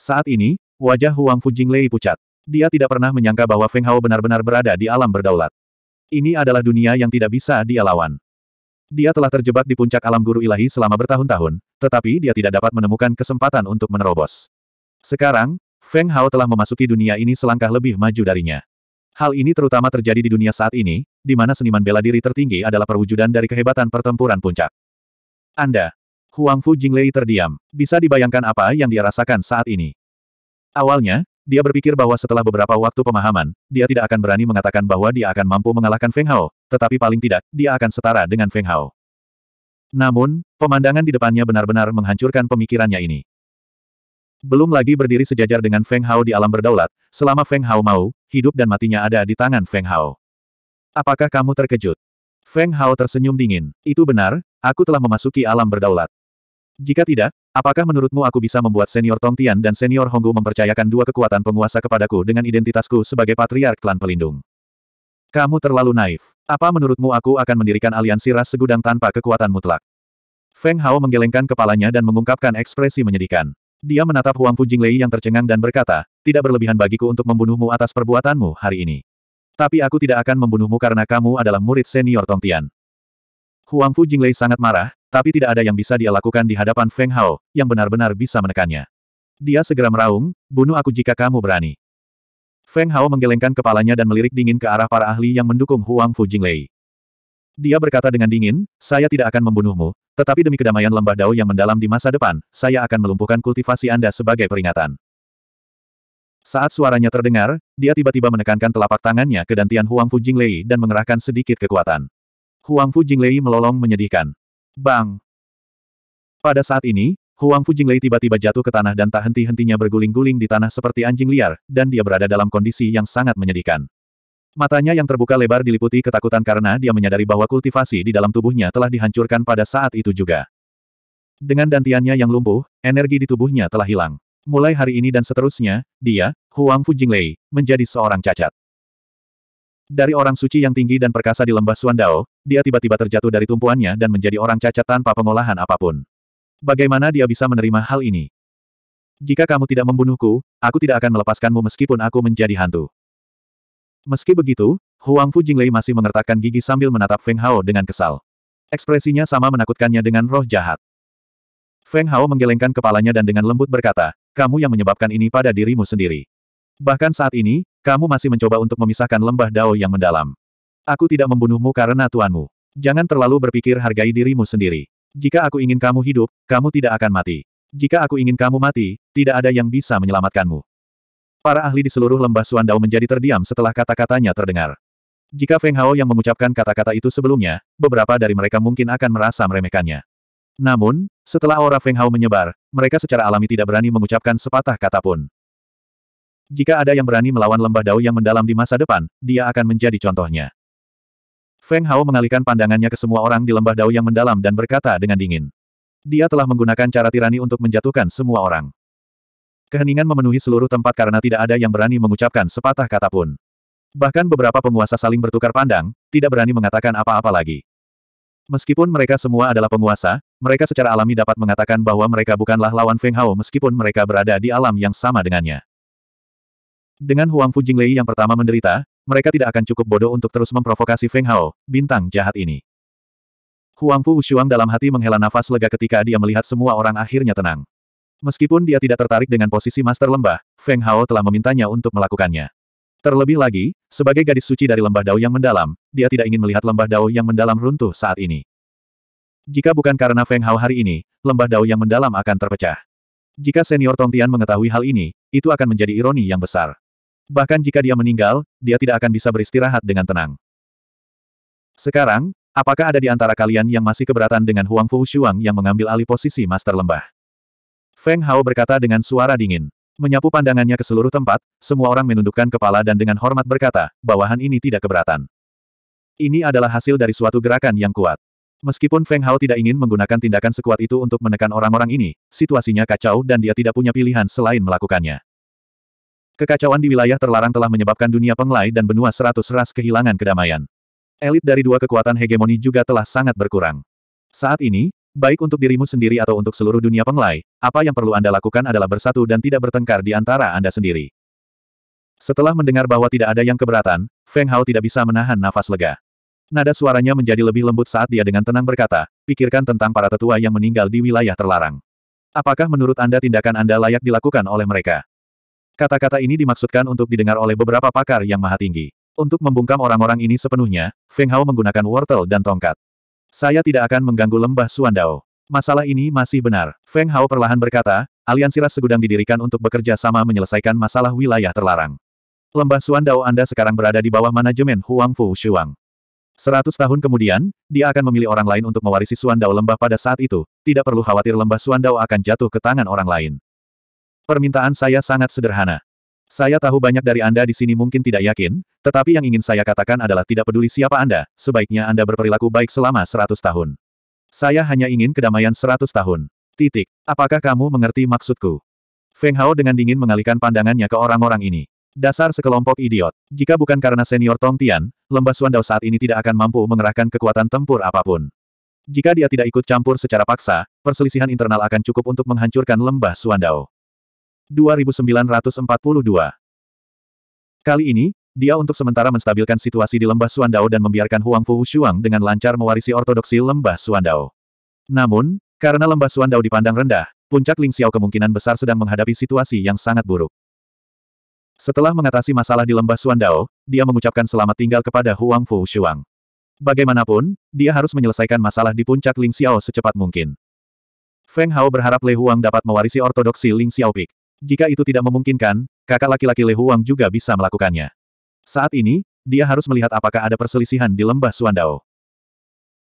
Saat ini, wajah Huang Lei pucat. Dia tidak pernah menyangka bahwa Feng Hao benar-benar berada di alam berdaulat. Ini adalah dunia yang tidak bisa dia lawan. Dia telah terjebak di puncak alam guru ilahi selama bertahun-tahun, tetapi dia tidak dapat menemukan kesempatan untuk menerobos. Sekarang, Feng Hao telah memasuki dunia ini selangkah lebih maju darinya. Hal ini terutama terjadi di dunia saat ini, di mana seniman bela diri tertinggi adalah perwujudan dari kehebatan pertempuran puncak. Anda, Huang Fu Jinglei terdiam. Bisa dibayangkan apa yang dia rasakan saat ini. Awalnya, dia berpikir bahwa setelah beberapa waktu pemahaman, dia tidak akan berani mengatakan bahwa dia akan mampu mengalahkan Feng Hao, tetapi paling tidak, dia akan setara dengan Feng Hao. Namun, pemandangan di depannya benar-benar menghancurkan pemikirannya ini. Belum lagi berdiri sejajar dengan Feng Hao di alam berdaulat, selama Feng Hao mau, hidup dan matinya ada di tangan Feng Hao. Apakah kamu terkejut? Feng Hao tersenyum dingin. Itu benar, aku telah memasuki alam berdaulat. Jika tidak, apakah menurutmu aku bisa membuat senior Tong Tian dan senior Honggu mempercayakan dua kekuatan penguasa kepadaku dengan identitasku sebagai patriark klan pelindung? Kamu terlalu naif. Apa menurutmu aku akan mendirikan aliansi ras segudang tanpa kekuatan mutlak? Feng Hao menggelengkan kepalanya dan mengungkapkan ekspresi menyedihkan. Dia menatap Huang Fu Jinglei yang tercengang dan berkata, tidak berlebihan bagiku untuk membunuhmu atas perbuatanmu hari ini. Tapi aku tidak akan membunuhmu karena kamu adalah murid senior Tongtian. Huang Fu Jinglei sangat marah, tapi tidak ada yang bisa dia lakukan di hadapan Feng Hao, yang benar-benar bisa menekannya. Dia segera meraung, bunuh aku jika kamu berani. Feng Hao menggelengkan kepalanya dan melirik dingin ke arah para ahli yang mendukung Huang Fu Jinglei. Dia berkata dengan dingin, saya tidak akan membunuhmu, tetapi demi kedamaian lembah Dao yang mendalam di masa depan, saya akan melumpuhkan kultivasi Anda sebagai peringatan. Saat suaranya terdengar, dia tiba-tiba menekankan telapak tangannya ke dantian Huang Fu Jinglei dan mengerahkan sedikit kekuatan. Huang Fu Jinglei melolong menyedihkan. Bang! Pada saat ini, Huang Fujinglei tiba-tiba jatuh ke tanah dan tak henti-hentinya berguling-guling di tanah seperti anjing liar, dan dia berada dalam kondisi yang sangat menyedihkan. Matanya yang terbuka lebar diliputi ketakutan karena dia menyadari bahwa kultivasi di dalam tubuhnya telah dihancurkan pada saat itu juga. Dengan dantiannya yang lumpuh, energi di tubuhnya telah hilang. Mulai hari ini dan seterusnya, dia, Huang Fujinglei, menjadi seorang cacat. Dari orang suci yang tinggi dan perkasa di lembah Suandao, dia tiba-tiba terjatuh dari tumpuannya dan menjadi orang cacat tanpa pengolahan apapun. Bagaimana dia bisa menerima hal ini? Jika kamu tidak membunuhku, aku tidak akan melepaskanmu meskipun aku menjadi hantu. Meski begitu, Huang Fu Jinglei masih mengertakkan gigi sambil menatap Feng Hao dengan kesal. Ekspresinya sama menakutkannya dengan roh jahat. Feng Hao menggelengkan kepalanya dan dengan lembut berkata, kamu yang menyebabkan ini pada dirimu sendiri. Bahkan saat ini, kamu masih mencoba untuk memisahkan lembah dao yang mendalam. Aku tidak membunuhmu karena tuanmu. Jangan terlalu berpikir hargai dirimu sendiri. Jika aku ingin kamu hidup, kamu tidak akan mati. Jika aku ingin kamu mati, tidak ada yang bisa menyelamatkanmu. Para ahli di seluruh lembah Suandao menjadi terdiam setelah kata-katanya terdengar. Jika Feng Hao yang mengucapkan kata-kata itu sebelumnya, beberapa dari mereka mungkin akan merasa meremehkannya. Namun, setelah aura Feng Hao menyebar, mereka secara alami tidak berani mengucapkan sepatah kata pun. Jika ada yang berani melawan lembah Dao yang mendalam di masa depan, dia akan menjadi contohnya. Feng Hao mengalihkan pandangannya ke semua orang di lembah dao yang mendalam dan berkata dengan dingin. Dia telah menggunakan cara tirani untuk menjatuhkan semua orang. Keheningan memenuhi seluruh tempat karena tidak ada yang berani mengucapkan sepatah kata pun. Bahkan beberapa penguasa saling bertukar pandang, tidak berani mengatakan apa-apa lagi. Meskipun mereka semua adalah penguasa, mereka secara alami dapat mengatakan bahwa mereka bukanlah lawan Feng Hao meskipun mereka berada di alam yang sama dengannya. Dengan Huang Fu Jinglei yang pertama menderita, mereka tidak akan cukup bodoh untuk terus memprovokasi Feng Hao, bintang jahat ini. Huang Fu Wushuang dalam hati menghela nafas lega ketika dia melihat semua orang akhirnya tenang. Meskipun dia tidak tertarik dengan posisi master lembah, Feng Hao telah memintanya untuk melakukannya. Terlebih lagi, sebagai gadis suci dari lembah Dao yang mendalam, dia tidak ingin melihat lembah Dao yang mendalam runtuh saat ini. Jika bukan karena Feng Hao hari ini, lembah Dao yang mendalam akan terpecah. Jika senior Tong Tian mengetahui hal ini, itu akan menjadi ironi yang besar. Bahkan jika dia meninggal, dia tidak akan bisa beristirahat dengan tenang. Sekarang, apakah ada di antara kalian yang masih keberatan dengan Huang Fu Shuang yang mengambil alih posisi Master Lembah? Feng Hao berkata dengan suara dingin. Menyapu pandangannya ke seluruh tempat, semua orang menundukkan kepala dan dengan hormat berkata, bawahan ini tidak keberatan. Ini adalah hasil dari suatu gerakan yang kuat. Meskipun Feng Hao tidak ingin menggunakan tindakan sekuat itu untuk menekan orang-orang ini, situasinya kacau dan dia tidak punya pilihan selain melakukannya. Kekacauan di wilayah terlarang telah menyebabkan dunia penglai dan benua seratus ras kehilangan kedamaian. Elit dari dua kekuatan hegemoni juga telah sangat berkurang. Saat ini, baik untuk dirimu sendiri atau untuk seluruh dunia penglai, apa yang perlu Anda lakukan adalah bersatu dan tidak bertengkar di antara Anda sendiri. Setelah mendengar bahwa tidak ada yang keberatan, Feng Hao tidak bisa menahan nafas lega. Nada suaranya menjadi lebih lembut saat dia dengan tenang berkata, pikirkan tentang para tetua yang meninggal di wilayah terlarang. Apakah menurut Anda tindakan Anda layak dilakukan oleh mereka? Kata-kata ini dimaksudkan untuk didengar oleh beberapa pakar yang maha tinggi. Untuk membungkam orang-orang ini sepenuhnya, Feng Hao menggunakan wortel dan tongkat. Saya tidak akan mengganggu lembah Suandao. Masalah ini masih benar. Feng Hao perlahan berkata, aliansi ras segudang didirikan untuk bekerja sama menyelesaikan masalah wilayah terlarang. Lembah Suandao Anda sekarang berada di bawah manajemen Huang Fu Shuang. Seratus tahun kemudian, dia akan memilih orang lain untuk mewarisi Suandao Lembah pada saat itu, tidak perlu khawatir Lembah Suandao akan jatuh ke tangan orang lain. Permintaan saya sangat sederhana. Saya tahu banyak dari Anda di sini mungkin tidak yakin, tetapi yang ingin saya katakan adalah tidak peduli siapa Anda, sebaiknya Anda berperilaku baik selama 100 tahun. Saya hanya ingin kedamaian 100 tahun. Titik. Apakah kamu mengerti maksudku? Feng Hao dengan dingin mengalihkan pandangannya ke orang-orang ini. Dasar sekelompok idiot. Jika bukan karena senior Tong Tian, lembah Suandao saat ini tidak akan mampu mengerahkan kekuatan tempur apapun. Jika dia tidak ikut campur secara paksa, perselisihan internal akan cukup untuk menghancurkan lembah Suandao. 2942. Kali ini, dia untuk sementara menstabilkan situasi di Lembah Suandao dan membiarkan Huang Fu Shuang dengan lancar mewarisi ortodoksi Lembah Suandao. Namun, karena Lembah Suandao dipandang rendah, puncak Ling Xiao kemungkinan besar sedang menghadapi situasi yang sangat buruk. Setelah mengatasi masalah di Lembah Suandao, dia mengucapkan selamat tinggal kepada Huang Fu Shuang. Bagaimanapun, dia harus menyelesaikan masalah di puncak Ling Xiao secepat mungkin. Feng Hao berharap Lei Huang dapat mewarisi ortodoksi Ling Xiao Pik. Jika itu tidak memungkinkan, kakak laki-laki Le Huang juga bisa melakukannya. Saat ini, dia harus melihat apakah ada perselisihan di lembah Suandao.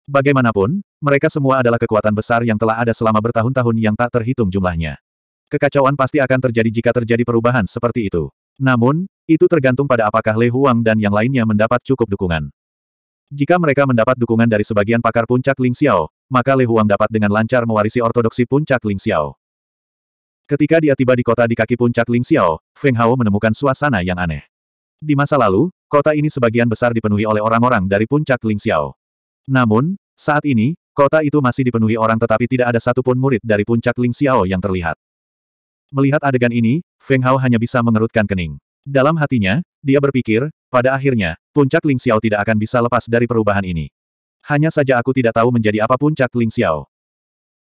Bagaimanapun, mereka semua adalah kekuatan besar yang telah ada selama bertahun-tahun yang tak terhitung jumlahnya. Kekacauan pasti akan terjadi jika terjadi perubahan seperti itu. Namun, itu tergantung pada apakah Le Huang dan yang lainnya mendapat cukup dukungan. Jika mereka mendapat dukungan dari sebagian pakar puncak Ling Xiao, maka Le Huang dapat dengan lancar mewarisi ortodoksi puncak Ling Xiao. Ketika dia tiba di kota di kaki puncak Ling Xiao, Feng Hao menemukan suasana yang aneh. Di masa lalu, kota ini sebagian besar dipenuhi oleh orang-orang dari puncak Ling Xiao. Namun, saat ini, kota itu masih dipenuhi orang tetapi tidak ada satupun murid dari puncak Ling Xiao yang terlihat. Melihat adegan ini, Feng Hao hanya bisa mengerutkan kening. Dalam hatinya, dia berpikir, pada akhirnya, puncak Ling Xiao tidak akan bisa lepas dari perubahan ini. Hanya saja aku tidak tahu menjadi apa puncak Ling Xiao.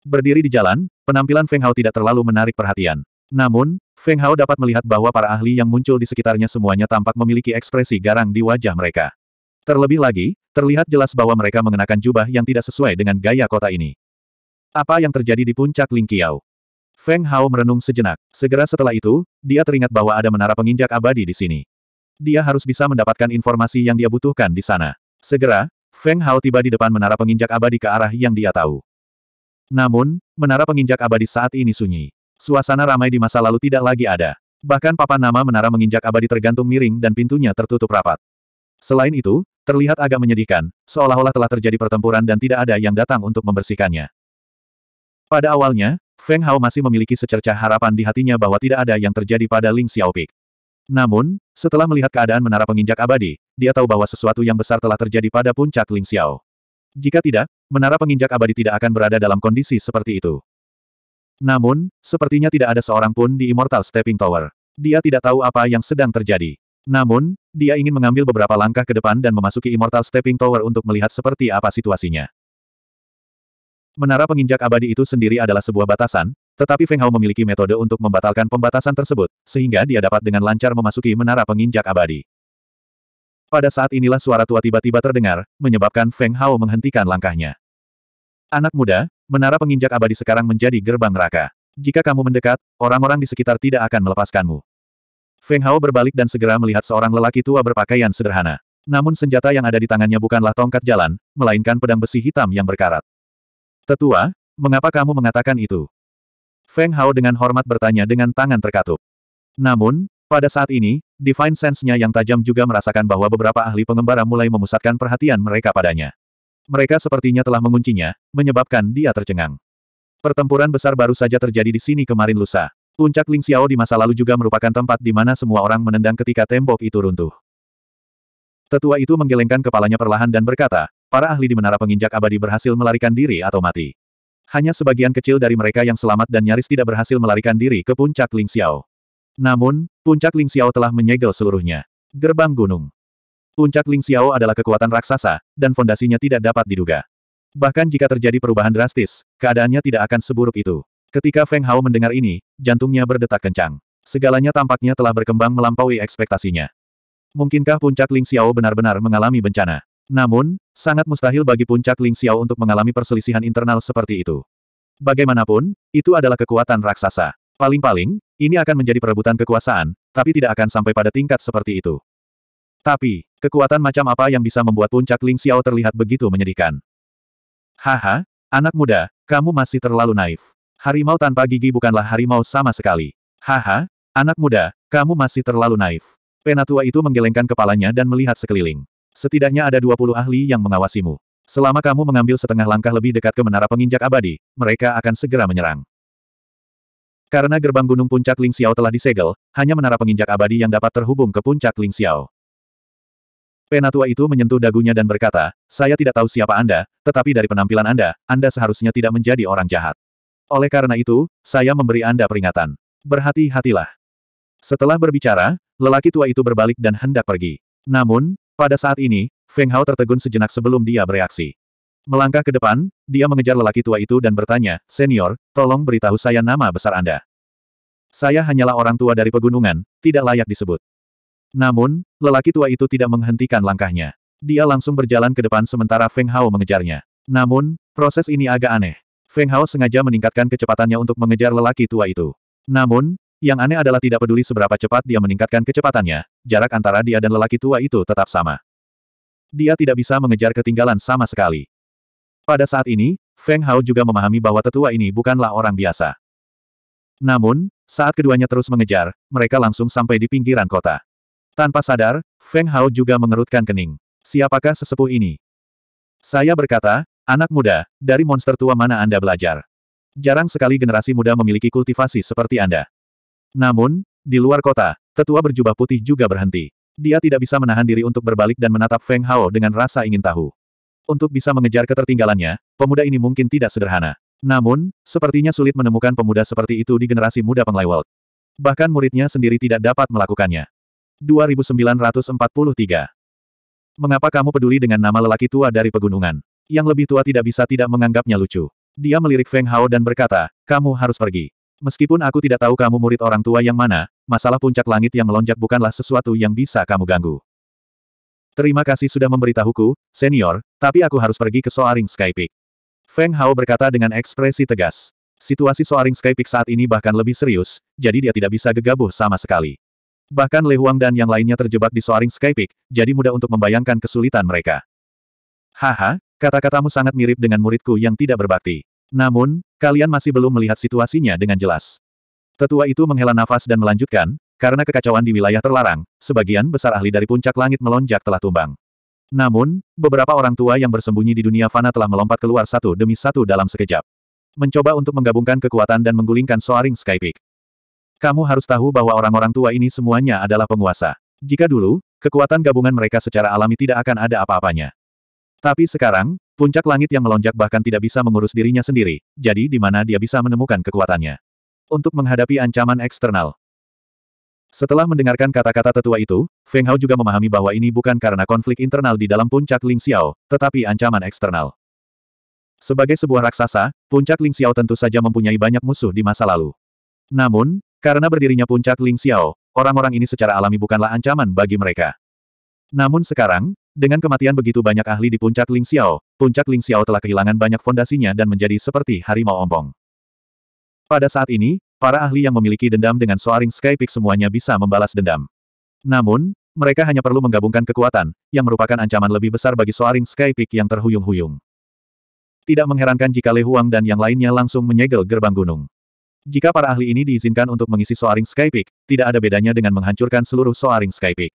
Berdiri di jalan, Penampilan Feng Hao tidak terlalu menarik perhatian. Namun, Feng Hao dapat melihat bahwa para ahli yang muncul di sekitarnya semuanya tampak memiliki ekspresi garang di wajah mereka. Terlebih lagi, terlihat jelas bahwa mereka mengenakan jubah yang tidak sesuai dengan gaya kota ini. Apa yang terjadi di puncak Ling Qiao? Feng Hao merenung sejenak. Segera setelah itu, dia teringat bahwa ada menara penginjak abadi di sini. Dia harus bisa mendapatkan informasi yang dia butuhkan di sana. Segera, Feng Hao tiba di depan menara penginjak abadi ke arah yang dia tahu. Namun, menara penginjak abadi saat ini sunyi. Suasana ramai di masa lalu tidak lagi ada. Bahkan papan nama menara menginjak abadi tergantung miring dan pintunya tertutup rapat. Selain itu, terlihat agak menyedihkan, seolah-olah telah terjadi pertempuran dan tidak ada yang datang untuk membersihkannya. Pada awalnya, Feng Hao masih memiliki secercah harapan di hatinya bahwa tidak ada yang terjadi pada Ling Xiaopik. Namun, setelah melihat keadaan menara penginjak abadi, dia tahu bahwa sesuatu yang besar telah terjadi pada puncak Ling Xiao. Jika tidak, menara penginjak abadi tidak akan berada dalam kondisi seperti itu. Namun, sepertinya tidak ada seorang pun di Immortal Stepping Tower. Dia tidak tahu apa yang sedang terjadi. Namun, dia ingin mengambil beberapa langkah ke depan dan memasuki Immortal Stepping Tower untuk melihat seperti apa situasinya. Menara penginjak abadi itu sendiri adalah sebuah batasan, tetapi Feng Hao memiliki metode untuk membatalkan pembatasan tersebut, sehingga dia dapat dengan lancar memasuki menara penginjak abadi. Pada saat inilah suara tua tiba-tiba terdengar, menyebabkan Feng Hao menghentikan langkahnya. Anak muda, menara penginjak abadi sekarang menjadi gerbang neraka. Jika kamu mendekat, orang-orang di sekitar tidak akan melepaskanmu. Feng Hao berbalik dan segera melihat seorang lelaki tua berpakaian sederhana. Namun senjata yang ada di tangannya bukanlah tongkat jalan, melainkan pedang besi hitam yang berkarat. Tetua, mengapa kamu mengatakan itu? Feng Hao dengan hormat bertanya dengan tangan terkatup. Namun, pada saat ini, Divine Sense-nya yang tajam juga merasakan bahwa beberapa ahli pengembara mulai memusatkan perhatian mereka padanya. Mereka sepertinya telah menguncinya, menyebabkan dia tercengang. Pertempuran besar baru saja terjadi di sini kemarin lusa. Puncak Ling Xiao di masa lalu juga merupakan tempat di mana semua orang menendang ketika tembok itu runtuh. Tetua itu menggelengkan kepalanya perlahan dan berkata, para ahli di menara penginjak abadi berhasil melarikan diri atau mati. Hanya sebagian kecil dari mereka yang selamat dan nyaris tidak berhasil melarikan diri ke puncak Ling Xiao. Namun, puncak Ling Xiao telah menyegel seluruhnya. Gerbang gunung. Puncak Ling Xiao adalah kekuatan raksasa, dan fondasinya tidak dapat diduga. Bahkan jika terjadi perubahan drastis, keadaannya tidak akan seburuk itu. Ketika Feng Hao mendengar ini, jantungnya berdetak kencang. Segalanya tampaknya telah berkembang melampaui ekspektasinya. Mungkinkah puncak Ling Xiao benar-benar mengalami bencana? Namun, sangat mustahil bagi puncak Ling Xiao untuk mengalami perselisihan internal seperti itu. Bagaimanapun, itu adalah kekuatan raksasa. Paling-paling, ini akan menjadi perebutan kekuasaan, tapi tidak akan sampai pada tingkat seperti itu. Tapi, kekuatan macam apa yang bisa membuat puncak Ling Xiao terlihat begitu menyedihkan? Haha, anak muda, kamu masih terlalu naif. Harimau tanpa gigi bukanlah harimau sama sekali. Haha, anak muda, kamu masih terlalu naif. Penatua itu menggelengkan kepalanya dan melihat sekeliling. Setidaknya ada 20 ahli yang mengawasimu. Selama kamu mengambil setengah langkah lebih dekat ke menara penginjak abadi, mereka akan segera menyerang. Karena gerbang gunung puncak Ling Xiao telah disegel, hanya menara penginjak abadi yang dapat terhubung ke puncak Ling Xiao. Penatua itu menyentuh dagunya dan berkata, saya tidak tahu siapa Anda, tetapi dari penampilan Anda, Anda seharusnya tidak menjadi orang jahat. Oleh karena itu, saya memberi Anda peringatan. Berhati-hatilah. Setelah berbicara, lelaki tua itu berbalik dan hendak pergi. Namun, pada saat ini, Feng Hao tertegun sejenak sebelum dia bereaksi. Melangkah ke depan, dia mengejar lelaki tua itu dan bertanya, Senior, tolong beritahu saya nama besar Anda. Saya hanyalah orang tua dari pegunungan, tidak layak disebut. Namun, lelaki tua itu tidak menghentikan langkahnya. Dia langsung berjalan ke depan sementara Feng Hao mengejarnya. Namun, proses ini agak aneh. Feng Hao sengaja meningkatkan kecepatannya untuk mengejar lelaki tua itu. Namun, yang aneh adalah tidak peduli seberapa cepat dia meningkatkan kecepatannya, jarak antara dia dan lelaki tua itu tetap sama. Dia tidak bisa mengejar ketinggalan sama sekali. Pada saat ini, Feng Hao juga memahami bahwa tetua ini bukanlah orang biasa. Namun, saat keduanya terus mengejar, mereka langsung sampai di pinggiran kota. Tanpa sadar, Feng Hao juga mengerutkan kening. Siapakah sesepuh ini? Saya berkata, anak muda, dari monster tua mana Anda belajar? Jarang sekali generasi muda memiliki kultivasi seperti Anda. Namun, di luar kota, tetua berjubah putih juga berhenti. Dia tidak bisa menahan diri untuk berbalik dan menatap Feng Hao dengan rasa ingin tahu. Untuk bisa mengejar ketertinggalannya, pemuda ini mungkin tidak sederhana. Namun, sepertinya sulit menemukan pemuda seperti itu di generasi muda world. Bahkan muridnya sendiri tidak dapat melakukannya. 2943 Mengapa kamu peduli dengan nama lelaki tua dari pegunungan? Yang lebih tua tidak bisa tidak menganggapnya lucu. Dia melirik Feng Hao dan berkata, kamu harus pergi. Meskipun aku tidak tahu kamu murid orang tua yang mana, masalah puncak langit yang melonjak bukanlah sesuatu yang bisa kamu ganggu. Terima kasih sudah memberitahuku, senior, tapi aku harus pergi ke Soaring Sky Feng Hao berkata dengan ekspresi tegas. Situasi Soaring Sky saat ini bahkan lebih serius, jadi dia tidak bisa gegabah sama sekali. Bahkan Le Huang dan yang lainnya terjebak di Soaring Sky jadi mudah untuk membayangkan kesulitan mereka. Haha, kata-katamu sangat mirip dengan muridku yang tidak berbakti. Namun, kalian masih belum melihat situasinya dengan jelas. Tetua itu menghela nafas dan melanjutkan, karena kekacauan di wilayah terlarang, sebagian besar ahli dari puncak langit melonjak telah tumbang. Namun, beberapa orang tua yang bersembunyi di dunia fana telah melompat keluar satu demi satu dalam sekejap. Mencoba untuk menggabungkan kekuatan dan menggulingkan Soaring Sky Peak. Kamu harus tahu bahwa orang-orang tua ini semuanya adalah penguasa. Jika dulu, kekuatan gabungan mereka secara alami tidak akan ada apa-apanya. Tapi sekarang, puncak langit yang melonjak bahkan tidak bisa mengurus dirinya sendiri, jadi di mana dia bisa menemukan kekuatannya. Untuk menghadapi ancaman eksternal, setelah mendengarkan kata-kata tetua itu, Feng Hao juga memahami bahwa ini bukan karena konflik internal di dalam puncak Ling Xiao, tetapi ancaman eksternal. Sebagai sebuah raksasa, puncak Ling Xiao tentu saja mempunyai banyak musuh di masa lalu. Namun, karena berdirinya puncak Ling Xiao, orang-orang ini secara alami bukanlah ancaman bagi mereka. Namun sekarang, dengan kematian begitu banyak ahli di puncak Ling Xiao, puncak Ling Xiao telah kehilangan banyak fondasinya dan menjadi seperti harimau ompong. Pada saat ini, Para ahli yang memiliki dendam dengan Soaring Sky Peak semuanya bisa membalas dendam. Namun, mereka hanya perlu menggabungkan kekuatan, yang merupakan ancaman lebih besar bagi Soaring Sky Peak yang terhuyung-huyung. Tidak mengherankan jika Le Huang dan yang lainnya langsung menyegel gerbang gunung. Jika para ahli ini diizinkan untuk mengisi Soaring Sky Peak, tidak ada bedanya dengan menghancurkan seluruh Soaring Sky Peak.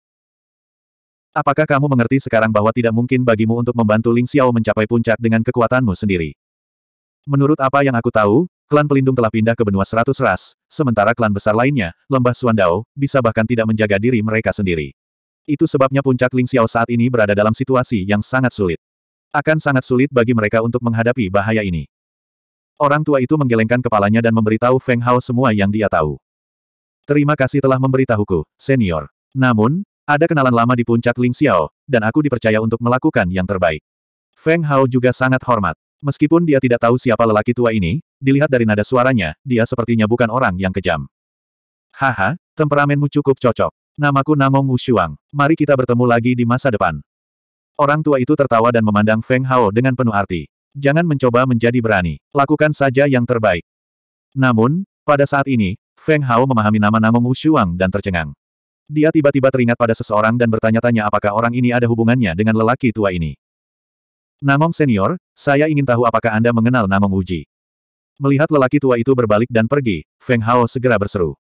Apakah kamu mengerti sekarang bahwa tidak mungkin bagimu untuk membantu Ling Xiao mencapai puncak dengan kekuatanmu sendiri? Menurut apa yang aku tahu, Klan pelindung telah pindah ke benua seratus ras, sementara klan besar lainnya, lembah Suandao, bisa bahkan tidak menjaga diri mereka sendiri. Itu sebabnya puncak Ling Xiao saat ini berada dalam situasi yang sangat sulit. Akan sangat sulit bagi mereka untuk menghadapi bahaya ini. Orang tua itu menggelengkan kepalanya dan memberitahu Feng Hao semua yang dia tahu. Terima kasih telah memberitahuku, senior. Namun, ada kenalan lama di puncak Ling Xiao, dan aku dipercaya untuk melakukan yang terbaik. Feng Hao juga sangat hormat. Meskipun dia tidak tahu siapa lelaki tua ini, Dilihat dari nada suaranya, dia sepertinya bukan orang yang kejam. Haha, temperamenmu cukup cocok. Namaku Namong Wushuang. Mari kita bertemu lagi di masa depan. Orang tua itu tertawa dan memandang Feng Hao dengan penuh arti. Jangan mencoba menjadi berani. Lakukan saja yang terbaik. Namun, pada saat ini, Feng Hao memahami nama Namong Wushuang dan tercengang. Dia tiba-tiba teringat pada seseorang dan bertanya-tanya apakah orang ini ada hubungannya dengan lelaki tua ini. Namong senior, saya ingin tahu apakah Anda mengenal Namong Uji. Melihat lelaki tua itu berbalik dan pergi, Feng Hao segera berseru.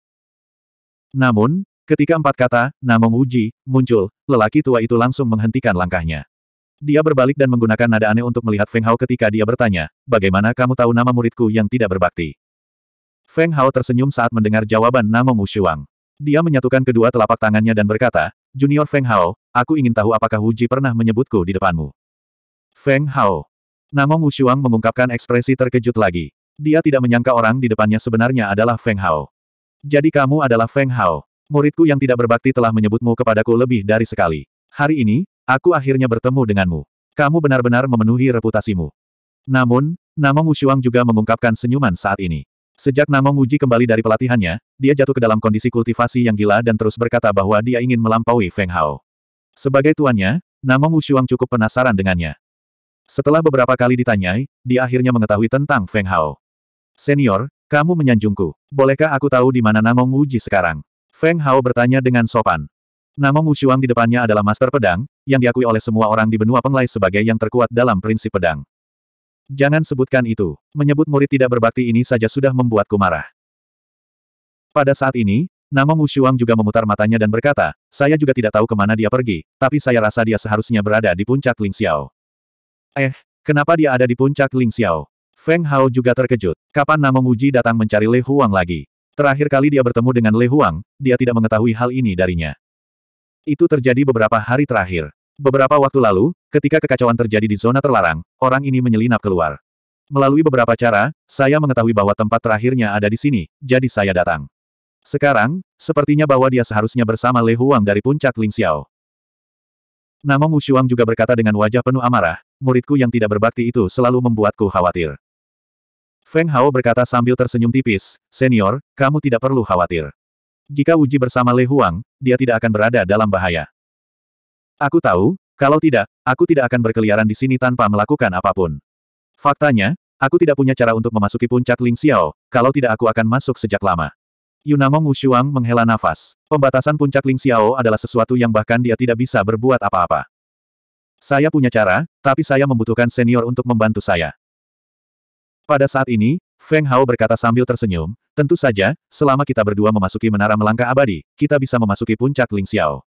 Namun, ketika empat kata, Namong Uji, muncul, lelaki tua itu langsung menghentikan langkahnya. Dia berbalik dan menggunakan nada aneh untuk melihat Feng Hao ketika dia bertanya, bagaimana kamu tahu nama muridku yang tidak berbakti? Feng Hao tersenyum saat mendengar jawaban Namong Wushuang. Dia menyatukan kedua telapak tangannya dan berkata, Junior Feng Hao, aku ingin tahu apakah Wuji pernah menyebutku di depanmu. Feng Hao. Namong Wushuang mengungkapkan ekspresi terkejut lagi. Dia tidak menyangka orang di depannya sebenarnya adalah Feng Hao. Jadi kamu adalah Feng Hao. Muridku yang tidak berbakti telah menyebutmu kepadaku lebih dari sekali. Hari ini, aku akhirnya bertemu denganmu. Kamu benar-benar memenuhi reputasimu. Namun, Namong Wushuang juga mengungkapkan senyuman saat ini. Sejak Namong Wuji kembali dari pelatihannya, dia jatuh ke dalam kondisi kultivasi yang gila dan terus berkata bahwa dia ingin melampaui Feng Hao. Sebagai tuannya, Namong Wushuang cukup penasaran dengannya. Setelah beberapa kali ditanyai, dia akhirnya mengetahui tentang Feng Hao. Senior, kamu menyanjungku. Bolehkah aku tahu di mana Namong Wuji sekarang? Feng Hao bertanya dengan sopan. Namong Wushuang di depannya adalah master pedang, yang diakui oleh semua orang di benua Penglai sebagai yang terkuat dalam prinsip pedang. Jangan sebutkan itu. Menyebut murid tidak berbakti ini saja sudah membuatku marah. Pada saat ini, Namong Wushuang juga memutar matanya dan berkata, saya juga tidak tahu kemana dia pergi, tapi saya rasa dia seharusnya berada di puncak Ling Xiao. Eh, kenapa dia ada di puncak Ling Xiao? Feng Hao juga terkejut. Kapan Namo Muji datang mencari Le Huang lagi? Terakhir kali dia bertemu dengan Le Huang, dia tidak mengetahui hal ini darinya. Itu terjadi beberapa hari terakhir. Beberapa waktu lalu, ketika kekacauan terjadi di zona terlarang, orang ini menyelinap keluar. Melalui beberapa cara, saya mengetahui bahwa tempat terakhirnya ada di sini, jadi saya datang. Sekarang, sepertinya bahwa dia seharusnya bersama Le Huang dari puncak Ling Xiao. Namong Wushuang juga berkata dengan wajah penuh amarah, muridku yang tidak berbakti itu selalu membuatku khawatir. Feng Hao berkata sambil tersenyum tipis, Senior, kamu tidak perlu khawatir. Jika Uji bersama Le Huang, dia tidak akan berada dalam bahaya. Aku tahu, kalau tidak, aku tidak akan berkeliaran di sini tanpa melakukan apapun. Faktanya, aku tidak punya cara untuk memasuki puncak Ling Xiao, kalau tidak aku akan masuk sejak lama. Yunamong Wushuang menghela nafas. Pembatasan puncak Ling Xiao adalah sesuatu yang bahkan dia tidak bisa berbuat apa-apa. Saya punya cara, tapi saya membutuhkan senior untuk membantu saya. Pada saat ini, Feng Hao berkata sambil tersenyum, tentu saja, selama kita berdua memasuki menara melangkah abadi, kita bisa memasuki puncak Ling Xiao.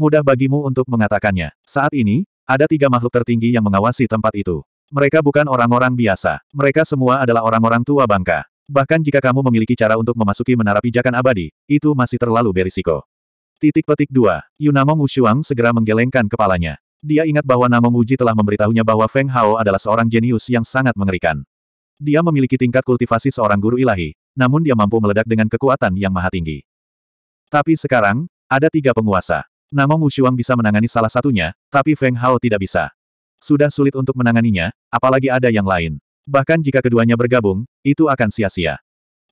Mudah bagimu untuk mengatakannya. Saat ini, ada tiga makhluk tertinggi yang mengawasi tempat itu. Mereka bukan orang-orang biasa. Mereka semua adalah orang-orang tua bangka. Bahkan jika kamu memiliki cara untuk memasuki menara pijakan abadi, itu masih terlalu berisiko. Titik petik 2. Yunamong Wushuang segera menggelengkan kepalanya. Dia ingat bahwa Namong Uji telah memberitahunya bahwa Feng Hao adalah seorang jenius yang sangat mengerikan. Dia memiliki tingkat kultivasi seorang guru ilahi, namun dia mampu meledak dengan kekuatan yang maha tinggi. Tapi sekarang, ada tiga penguasa. Namong Wushuang bisa menangani salah satunya, tapi Feng Hao tidak bisa. Sudah sulit untuk menanganinya, apalagi ada yang lain. Bahkan jika keduanya bergabung, itu akan sia-sia.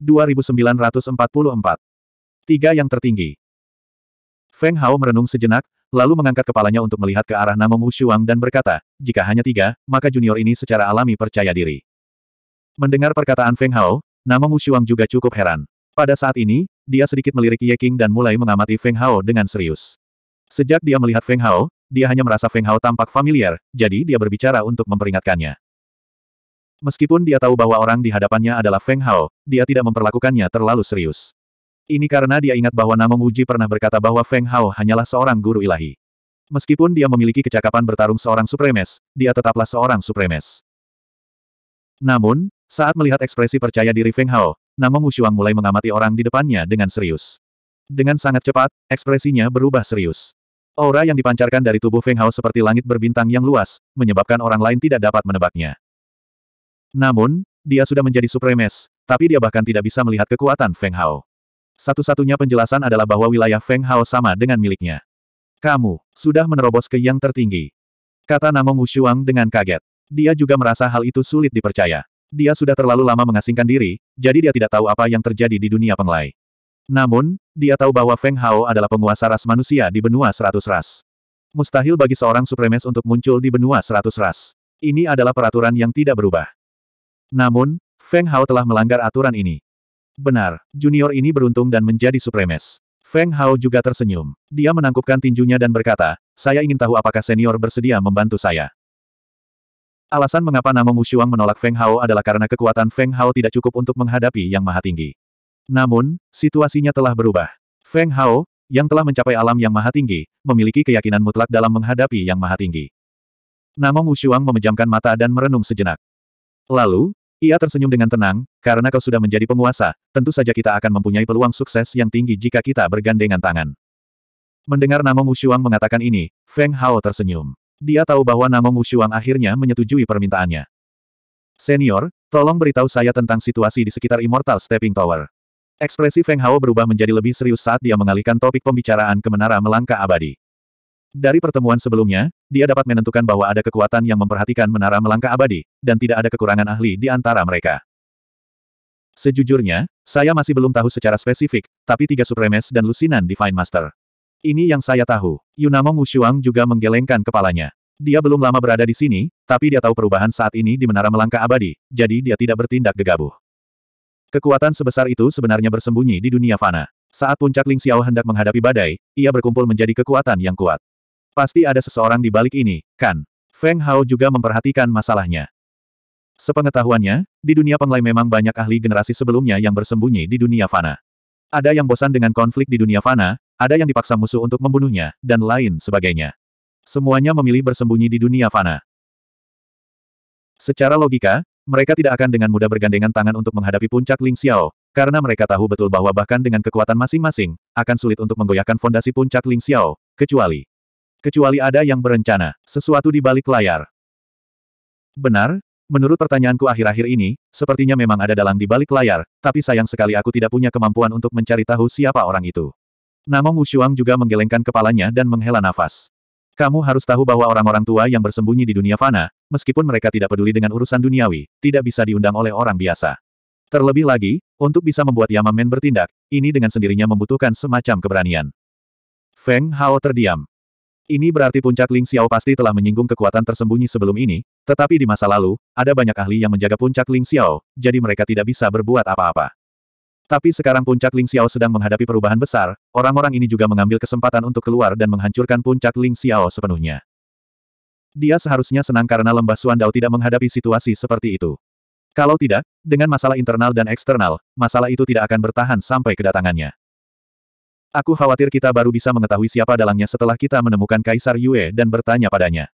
2944. Tiga yang tertinggi. Feng Hao merenung sejenak, lalu mengangkat kepalanya untuk melihat ke arah Namong Wushuang dan berkata, jika hanya tiga, maka junior ini secara alami percaya diri. Mendengar perkataan Feng Hao, nama Mu Shuang juga cukup heran. Pada saat ini, dia sedikit melirik Ye King dan mulai mengamati Feng Hao dengan serius. Sejak dia melihat Feng Hao, dia hanya merasa Feng Hao tampak familiar, jadi dia berbicara untuk memperingatkannya. Meskipun dia tahu bahwa orang di hadapannya adalah Feng Hao, dia tidak memperlakukannya terlalu serius. Ini karena dia ingat bahwa Namo Uji pernah berkata bahwa Feng Hao hanyalah seorang guru ilahi. Meskipun dia memiliki kecakapan bertarung seorang supremes, dia tetaplah seorang supremes. Namun, saat melihat ekspresi percaya diri Feng Hao, Namong Wushuang mulai mengamati orang di depannya dengan serius. Dengan sangat cepat, ekspresinya berubah serius. Aura yang dipancarkan dari tubuh Feng Hao seperti langit berbintang yang luas, menyebabkan orang lain tidak dapat menebaknya. Namun, dia sudah menjadi supremes, tapi dia bahkan tidak bisa melihat kekuatan Feng Hao. Satu-satunya penjelasan adalah bahwa wilayah Feng Hao sama dengan miliknya. Kamu, sudah menerobos ke yang tertinggi. Kata Namong Wushuang dengan kaget. Dia juga merasa hal itu sulit dipercaya. Dia sudah terlalu lama mengasingkan diri, jadi dia tidak tahu apa yang terjadi di dunia penglai. Namun, dia tahu bahwa Feng Hao adalah penguasa ras manusia di benua seratus ras. Mustahil bagi seorang supremes untuk muncul di benua seratus ras. Ini adalah peraturan yang tidak berubah. Namun, Feng Hao telah melanggar aturan ini. Benar, junior ini beruntung dan menjadi supremes. Feng Hao juga tersenyum. Dia menangkupkan tinjunya dan berkata, saya ingin tahu apakah senior bersedia membantu saya. Alasan mengapa Namo Wushuang menolak Feng Hao adalah karena kekuatan Feng Hao tidak cukup untuk menghadapi Yang Maha Tinggi. Namun, situasinya telah berubah. Feng Hao, yang telah mencapai alam Yang Maha Tinggi, memiliki keyakinan mutlak dalam menghadapi Yang Maha Tinggi. Namo Wushuang memejamkan mata dan merenung sejenak. Lalu, ia tersenyum dengan tenang, karena kau sudah menjadi penguasa, tentu saja kita akan mempunyai peluang sukses yang tinggi jika kita bergandengan tangan. Mendengar Namo Wushuang mengatakan ini, Feng Hao tersenyum. Dia tahu bahwa Namong Wushuang akhirnya menyetujui permintaannya. Senior, tolong beritahu saya tentang situasi di sekitar Immortal Stepping Tower. Ekspresi Feng Hao berubah menjadi lebih serius saat dia mengalihkan topik pembicaraan ke menara melangkah abadi. Dari pertemuan sebelumnya, dia dapat menentukan bahwa ada kekuatan yang memperhatikan menara melangkah abadi, dan tidak ada kekurangan ahli di antara mereka. Sejujurnya, saya masih belum tahu secara spesifik, tapi tiga supremes dan lusinan Divine Master. Ini yang saya tahu. Yunamong Mushuang juga menggelengkan kepalanya. Dia belum lama berada di sini, tapi dia tahu perubahan saat ini di Menara Melangka Abadi, jadi dia tidak bertindak gegabah. Kekuatan sebesar itu sebenarnya bersembunyi di dunia fana. Saat puncak Ling Xiao hendak menghadapi badai, ia berkumpul menjadi kekuatan yang kuat. Pasti ada seseorang di balik ini, kan? Feng Hao juga memperhatikan masalahnya. Sepengetahuannya, di dunia penglai memang banyak ahli generasi sebelumnya yang bersembunyi di dunia fana. Ada yang bosan dengan konflik di dunia fana, ada yang dipaksa musuh untuk membunuhnya, dan lain sebagainya. Semuanya memilih bersembunyi di dunia fana. Secara logika, mereka tidak akan dengan mudah bergandengan tangan untuk menghadapi puncak Ling Xiao, karena mereka tahu betul bahwa bahkan dengan kekuatan masing-masing, akan sulit untuk menggoyahkan fondasi puncak Ling Xiao, kecuali kecuali ada yang berencana, sesuatu di balik layar. Benar, menurut pertanyaanku akhir-akhir ini, sepertinya memang ada dalang di balik layar, tapi sayang sekali aku tidak punya kemampuan untuk mencari tahu siapa orang itu. Namong Wushuang juga menggelengkan kepalanya dan menghela nafas. Kamu harus tahu bahwa orang-orang tua yang bersembunyi di dunia fana, meskipun mereka tidak peduli dengan urusan duniawi, tidak bisa diundang oleh orang biasa. Terlebih lagi, untuk bisa membuat Yamamen bertindak, ini dengan sendirinya membutuhkan semacam keberanian. Feng Hao terdiam. Ini berarti puncak Ling Xiao pasti telah menyinggung kekuatan tersembunyi sebelum ini, tetapi di masa lalu, ada banyak ahli yang menjaga puncak Ling Xiao, jadi mereka tidak bisa berbuat apa-apa. Tapi sekarang puncak Ling Xiao sedang menghadapi perubahan besar, orang-orang ini juga mengambil kesempatan untuk keluar dan menghancurkan puncak Ling Xiao sepenuhnya. Dia seharusnya senang karena lembah Suandao tidak menghadapi situasi seperti itu. Kalau tidak, dengan masalah internal dan eksternal, masalah itu tidak akan bertahan sampai kedatangannya. Aku khawatir kita baru bisa mengetahui siapa dalangnya setelah kita menemukan Kaisar Yue dan bertanya padanya.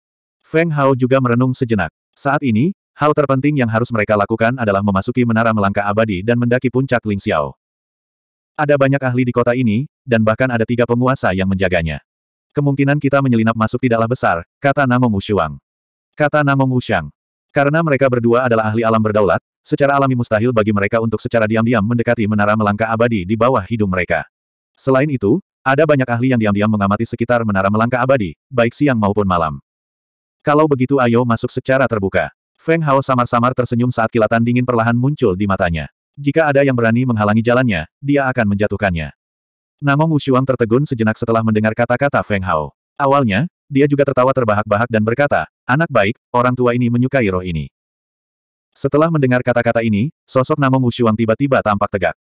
Feng Hao juga merenung sejenak. Saat ini, Hal terpenting yang harus mereka lakukan adalah memasuki menara melangka abadi dan mendaki puncak Ling Xiao. Ada banyak ahli di kota ini, dan bahkan ada tiga penguasa yang menjaganya. Kemungkinan kita menyelinap masuk tidaklah besar, kata Namong Wushuang. Kata Namong Wushang. Karena mereka berdua adalah ahli alam berdaulat, secara alami mustahil bagi mereka untuk secara diam-diam mendekati menara melangka abadi di bawah hidung mereka. Selain itu, ada banyak ahli yang diam-diam mengamati sekitar menara melangka abadi, baik siang maupun malam. Kalau begitu ayo masuk secara terbuka. Feng Hao samar-samar tersenyum saat kilatan dingin perlahan muncul di matanya. Jika ada yang berani menghalangi jalannya, dia akan menjatuhkannya. Namong Wushuang tertegun sejenak setelah mendengar kata-kata Feng Hao. Awalnya, dia juga tertawa terbahak-bahak dan berkata, anak baik, orang tua ini menyukai roh ini. Setelah mendengar kata-kata ini, sosok Namong Wushuang tiba-tiba tampak tegak.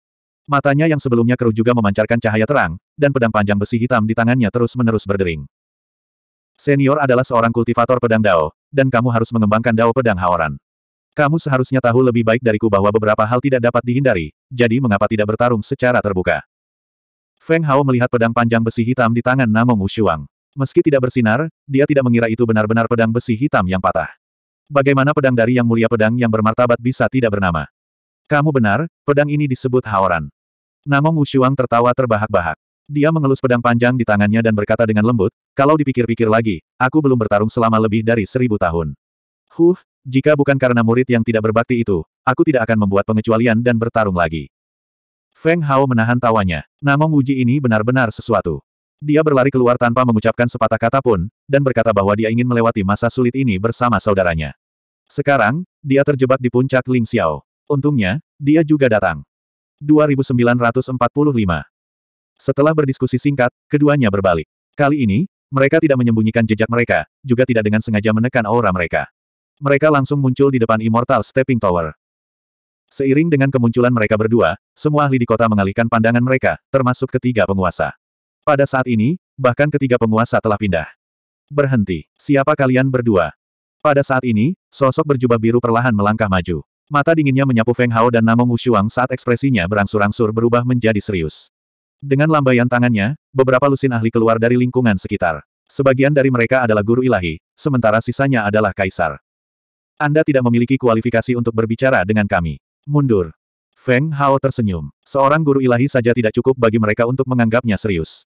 Matanya yang sebelumnya keruh juga memancarkan cahaya terang, dan pedang panjang besi hitam di tangannya terus-menerus berdering. Senior adalah seorang kultivator pedang Dao, dan kamu harus mengembangkan dao pedang Haoran. Kamu seharusnya tahu lebih baik dariku bahwa beberapa hal tidak dapat dihindari, jadi mengapa tidak bertarung secara terbuka. Feng Hao melihat pedang panjang besi hitam di tangan Namong Wushuang. Meski tidak bersinar, dia tidak mengira itu benar-benar pedang besi hitam yang patah. Bagaimana pedang dari yang mulia pedang yang bermartabat bisa tidak bernama? Kamu benar, pedang ini disebut Haoran. Namong Wushuang tertawa terbahak-bahak. Dia mengelus pedang panjang di tangannya dan berkata dengan lembut, kalau dipikir-pikir lagi, aku belum bertarung selama lebih dari seribu tahun. Huh, jika bukan karena murid yang tidak berbakti itu, aku tidak akan membuat pengecualian dan bertarung lagi. Feng Hao menahan tawanya. Namong uji ini benar-benar sesuatu. Dia berlari keluar tanpa mengucapkan sepatah kata pun, dan berkata bahwa dia ingin melewati masa sulit ini bersama saudaranya. Sekarang, dia terjebak di puncak Ling Xiao. Untungnya, dia juga datang. 2945 Setelah berdiskusi singkat, keduanya berbalik. Kali ini, mereka tidak menyembunyikan jejak mereka, juga tidak dengan sengaja menekan aura mereka. Mereka langsung muncul di depan Immortal Stepping Tower. Seiring dengan kemunculan mereka berdua, semua ahli di kota mengalihkan pandangan mereka, termasuk ketiga penguasa. Pada saat ini, bahkan ketiga penguasa telah pindah. Berhenti. Siapa kalian berdua? Pada saat ini, sosok berjubah biru perlahan melangkah maju. Mata dinginnya menyapu Feng Hao dan Namong Wushuang saat ekspresinya berangsur-angsur berubah menjadi serius. Dengan lambaian tangannya, beberapa lusin ahli keluar dari lingkungan sekitar. Sebagian dari mereka adalah guru ilahi, sementara sisanya adalah kaisar. Anda tidak memiliki kualifikasi untuk berbicara dengan kami. Mundur. Feng Hao tersenyum. Seorang guru ilahi saja tidak cukup bagi mereka untuk menganggapnya serius.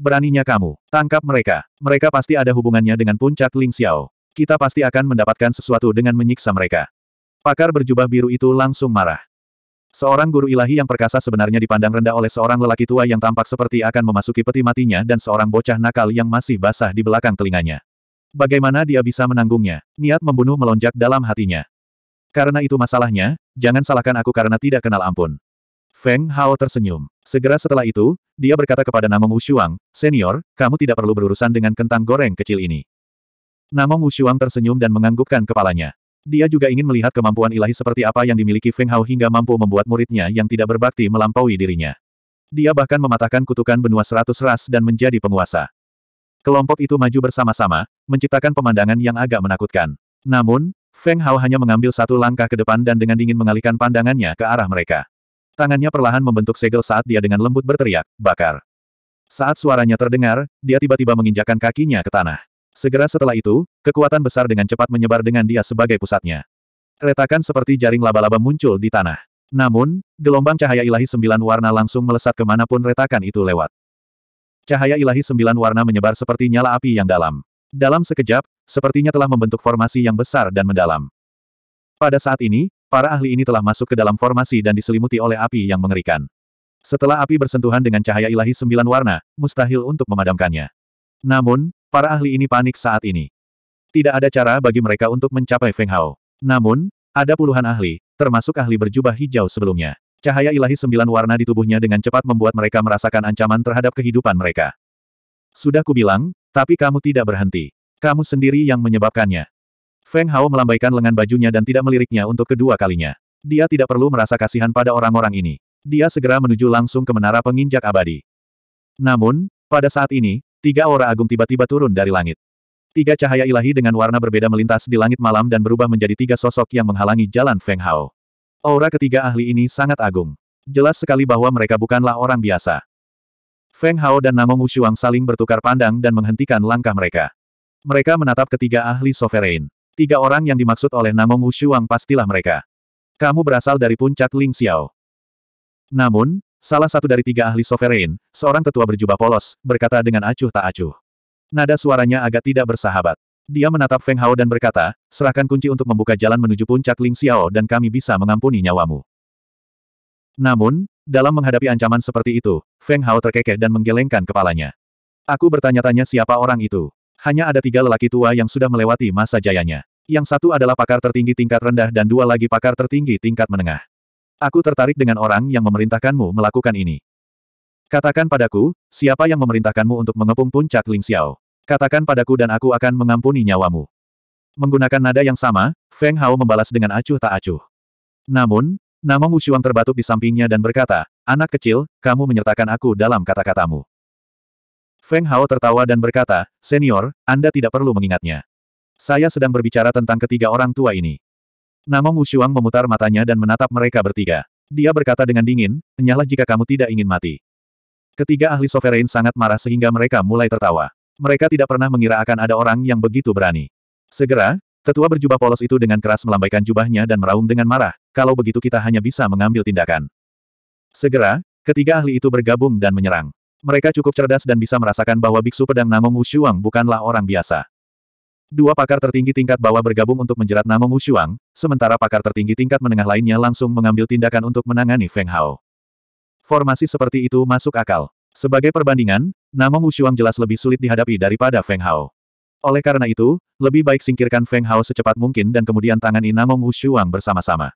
Beraninya kamu, tangkap mereka. Mereka pasti ada hubungannya dengan puncak Ling Xiao. Kita pasti akan mendapatkan sesuatu dengan menyiksa mereka. Pakar berjubah biru itu langsung marah. Seorang guru ilahi yang perkasa sebenarnya dipandang rendah oleh seorang lelaki tua yang tampak seperti akan memasuki peti matinya dan seorang bocah nakal yang masih basah di belakang telinganya. Bagaimana dia bisa menanggungnya? Niat membunuh melonjak dalam hatinya. Karena itu masalahnya, jangan salahkan aku karena tidak kenal ampun. Feng Hao tersenyum. Segera setelah itu, dia berkata kepada Namong Wushuang, Senior, kamu tidak perlu berurusan dengan kentang goreng kecil ini. Namong Wushuang tersenyum dan menganggukkan kepalanya. Dia juga ingin melihat kemampuan ilahi seperti apa yang dimiliki Feng Hao hingga mampu membuat muridnya yang tidak berbakti melampaui dirinya. Dia bahkan mematahkan kutukan benua seratus ras dan menjadi penguasa. Kelompok itu maju bersama-sama, menciptakan pemandangan yang agak menakutkan. Namun, Feng Hao hanya mengambil satu langkah ke depan dan dengan dingin mengalihkan pandangannya ke arah mereka. Tangannya perlahan membentuk segel saat dia dengan lembut berteriak, bakar. Saat suaranya terdengar, dia tiba-tiba menginjakan kakinya ke tanah. Segera setelah itu, kekuatan besar dengan cepat menyebar dengan dia sebagai pusatnya. Retakan seperti jaring laba-laba muncul di tanah. Namun, gelombang cahaya ilahi sembilan warna langsung melesat kemanapun retakan itu lewat. Cahaya ilahi sembilan warna menyebar seperti nyala api yang dalam. Dalam sekejap, sepertinya telah membentuk formasi yang besar dan mendalam. Pada saat ini, para ahli ini telah masuk ke dalam formasi dan diselimuti oleh api yang mengerikan. Setelah api bersentuhan dengan cahaya ilahi sembilan warna, mustahil untuk memadamkannya. Namun, Para ahli ini panik saat ini. Tidak ada cara bagi mereka untuk mencapai Feng Hao. Namun, ada puluhan ahli, termasuk ahli berjubah hijau sebelumnya. Cahaya ilahi sembilan warna di tubuhnya dengan cepat membuat mereka merasakan ancaman terhadap kehidupan mereka. Sudah kubilang, tapi kamu tidak berhenti. Kamu sendiri yang menyebabkannya. Feng Hao melambaikan lengan bajunya dan tidak meliriknya untuk kedua kalinya. Dia tidak perlu merasa kasihan pada orang-orang ini. Dia segera menuju langsung ke menara penginjak abadi. Namun, pada saat ini, Tiga aura agung tiba-tiba turun dari langit. Tiga cahaya ilahi dengan warna berbeda melintas di langit malam dan berubah menjadi tiga sosok yang menghalangi jalan Feng Hao. Aura ketiga ahli ini sangat agung. Jelas sekali bahwa mereka bukanlah orang biasa. Feng Hao dan Namong Wushuang saling bertukar pandang dan menghentikan langkah mereka. Mereka menatap ketiga ahli sovereign. Tiga orang yang dimaksud oleh Namong Wushuang pastilah mereka. Kamu berasal dari puncak Ling Xiao. Namun, Salah satu dari tiga ahli sovereign, seorang tetua berjubah polos, berkata dengan acuh tak acuh. Nada suaranya agak tidak bersahabat. Dia menatap Feng Hao dan berkata, serahkan kunci untuk membuka jalan menuju puncak Ling Xiao dan kami bisa mengampuni nyawamu. Namun, dalam menghadapi ancaman seperti itu, Feng Hao terkekeh dan menggelengkan kepalanya. Aku bertanya-tanya siapa orang itu. Hanya ada tiga lelaki tua yang sudah melewati masa jayanya. Yang satu adalah pakar tertinggi tingkat rendah dan dua lagi pakar tertinggi tingkat menengah. Aku tertarik dengan orang yang memerintahkanmu melakukan ini. Katakan padaku, siapa yang memerintahkanmu untuk mengepung puncak Ling Xiao? Katakan padaku dan aku akan mengampuni nyawamu. Menggunakan nada yang sama, Feng Hao membalas dengan acuh tak acuh. Namun, Namong Wushuang terbatuk di sampingnya dan berkata, Anak kecil, kamu menyertakan aku dalam kata-katamu. Feng Hao tertawa dan berkata, Senior, Anda tidak perlu mengingatnya. Saya sedang berbicara tentang ketiga orang tua ini. Namong Wushuang memutar matanya dan menatap mereka bertiga. Dia berkata dengan dingin, enyahlah jika kamu tidak ingin mati. Ketiga ahli sovereign sangat marah sehingga mereka mulai tertawa. Mereka tidak pernah mengira akan ada orang yang begitu berani. Segera, tetua berjubah polos itu dengan keras melambaikan jubahnya dan meraung dengan marah, kalau begitu kita hanya bisa mengambil tindakan. Segera, ketiga ahli itu bergabung dan menyerang. Mereka cukup cerdas dan bisa merasakan bahwa biksu pedang Namong Wushuang bukanlah orang biasa. Dua pakar tertinggi tingkat bawah bergabung untuk menjerat Mu Shuang, sementara pakar tertinggi tingkat menengah lainnya langsung mengambil tindakan untuk menangani Feng Hao. Formasi seperti itu masuk akal. Sebagai perbandingan, Mu Shuang jelas lebih sulit dihadapi daripada Feng Hao. Oleh karena itu, lebih baik singkirkan Feng Hao secepat mungkin dan kemudian tangani Mu Shuang bersama-sama.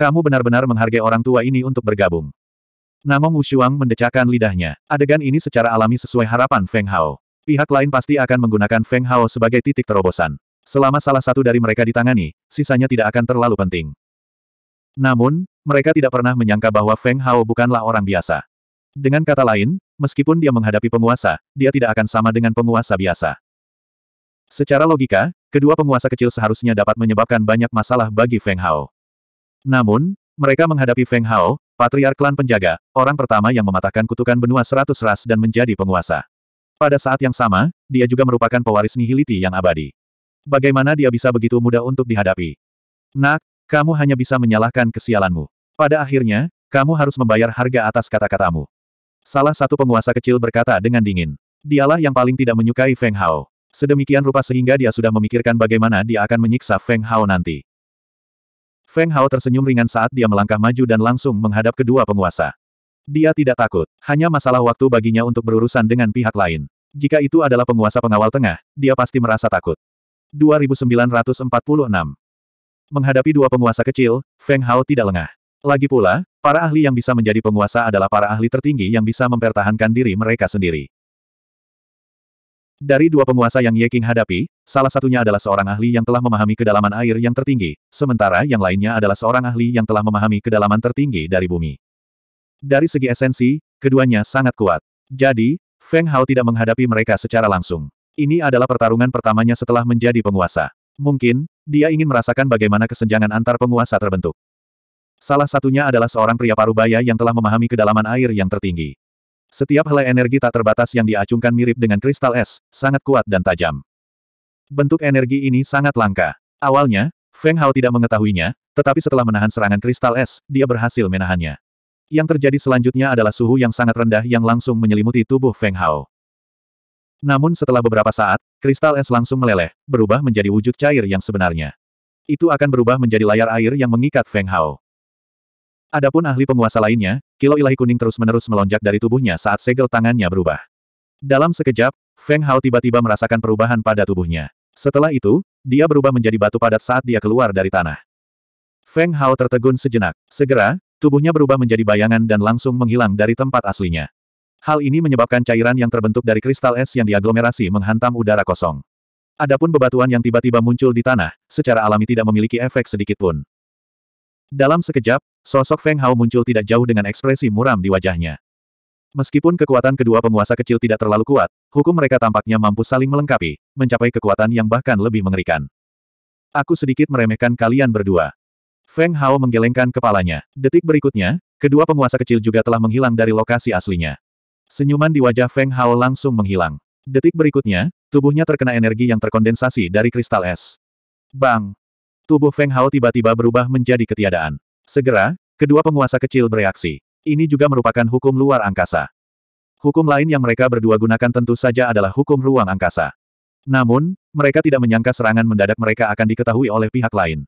Kamu benar-benar menghargai orang tua ini untuk bergabung. Namo Wushuang mendecakkan lidahnya. Adegan ini secara alami sesuai harapan Feng Hao. Pihak lain pasti akan menggunakan Feng Hao sebagai titik terobosan. Selama salah satu dari mereka ditangani, sisanya tidak akan terlalu penting. Namun, mereka tidak pernah menyangka bahwa Feng Hao bukanlah orang biasa. Dengan kata lain, meskipun dia menghadapi penguasa, dia tidak akan sama dengan penguasa biasa. Secara logika, kedua penguasa kecil seharusnya dapat menyebabkan banyak masalah bagi Feng Hao. Namun, mereka menghadapi Feng Hao, patriark klan penjaga, orang pertama yang mematahkan kutukan benua seratus ras dan menjadi penguasa. Pada saat yang sama, dia juga merupakan pewaris nihiliti yang abadi. Bagaimana dia bisa begitu mudah untuk dihadapi? Nak, kamu hanya bisa menyalahkan kesialanmu. Pada akhirnya, kamu harus membayar harga atas kata-katamu. Salah satu penguasa kecil berkata dengan dingin. Dialah yang paling tidak menyukai Feng Hao. Sedemikian rupa sehingga dia sudah memikirkan bagaimana dia akan menyiksa Feng Hao nanti. Feng Hao tersenyum ringan saat dia melangkah maju dan langsung menghadap kedua penguasa. Dia tidak takut, hanya masalah waktu baginya untuk berurusan dengan pihak lain. Jika itu adalah penguasa pengawal tengah, dia pasti merasa takut. 2946 Menghadapi dua penguasa kecil, Feng Hao tidak lengah. Lagi pula, para ahli yang bisa menjadi penguasa adalah para ahli tertinggi yang bisa mempertahankan diri mereka sendiri. Dari dua penguasa yang Ye King hadapi, salah satunya adalah seorang ahli yang telah memahami kedalaman air yang tertinggi, sementara yang lainnya adalah seorang ahli yang telah memahami kedalaman tertinggi dari bumi. Dari segi esensi, keduanya sangat kuat. Jadi, Feng Hao tidak menghadapi mereka secara langsung. Ini adalah pertarungan pertamanya setelah menjadi penguasa. Mungkin, dia ingin merasakan bagaimana kesenjangan antar penguasa terbentuk. Salah satunya adalah seorang pria parubaya yang telah memahami kedalaman air yang tertinggi. Setiap helai energi tak terbatas yang diacungkan mirip dengan kristal es, sangat kuat dan tajam. Bentuk energi ini sangat langka. Awalnya, Feng Hao tidak mengetahuinya, tetapi setelah menahan serangan kristal es, dia berhasil menahannya. Yang terjadi selanjutnya adalah suhu yang sangat rendah yang langsung menyelimuti tubuh Feng Hao. Namun setelah beberapa saat, kristal es langsung meleleh, berubah menjadi wujud cair yang sebenarnya. Itu akan berubah menjadi layar air yang mengikat Feng Hao. Adapun ahli penguasa lainnya, kilo ilahi kuning terus-menerus melonjak dari tubuhnya saat segel tangannya berubah. Dalam sekejap, Feng Hao tiba-tiba merasakan perubahan pada tubuhnya. Setelah itu, dia berubah menjadi batu padat saat dia keluar dari tanah. Feng Hao tertegun sejenak. Segera, Tubuhnya berubah menjadi bayangan dan langsung menghilang dari tempat aslinya. Hal ini menyebabkan cairan yang terbentuk dari kristal es yang diaglomerasi menghantam udara kosong. Adapun bebatuan yang tiba-tiba muncul di tanah, secara alami tidak memiliki efek sedikitpun. Dalam sekejap, sosok Feng Hao muncul tidak jauh dengan ekspresi muram di wajahnya. Meskipun kekuatan kedua penguasa kecil tidak terlalu kuat, hukum mereka tampaknya mampu saling melengkapi, mencapai kekuatan yang bahkan lebih mengerikan. Aku sedikit meremehkan kalian berdua. Feng Hao menggelengkan kepalanya. Detik berikutnya, kedua penguasa kecil juga telah menghilang dari lokasi aslinya. Senyuman di wajah Feng Hao langsung menghilang. Detik berikutnya, tubuhnya terkena energi yang terkondensasi dari kristal es. Bang! Tubuh Feng Hao tiba-tiba berubah menjadi ketiadaan. Segera, kedua penguasa kecil bereaksi. Ini juga merupakan hukum luar angkasa. Hukum lain yang mereka berdua gunakan tentu saja adalah hukum ruang angkasa. Namun, mereka tidak menyangka serangan mendadak mereka akan diketahui oleh pihak lain.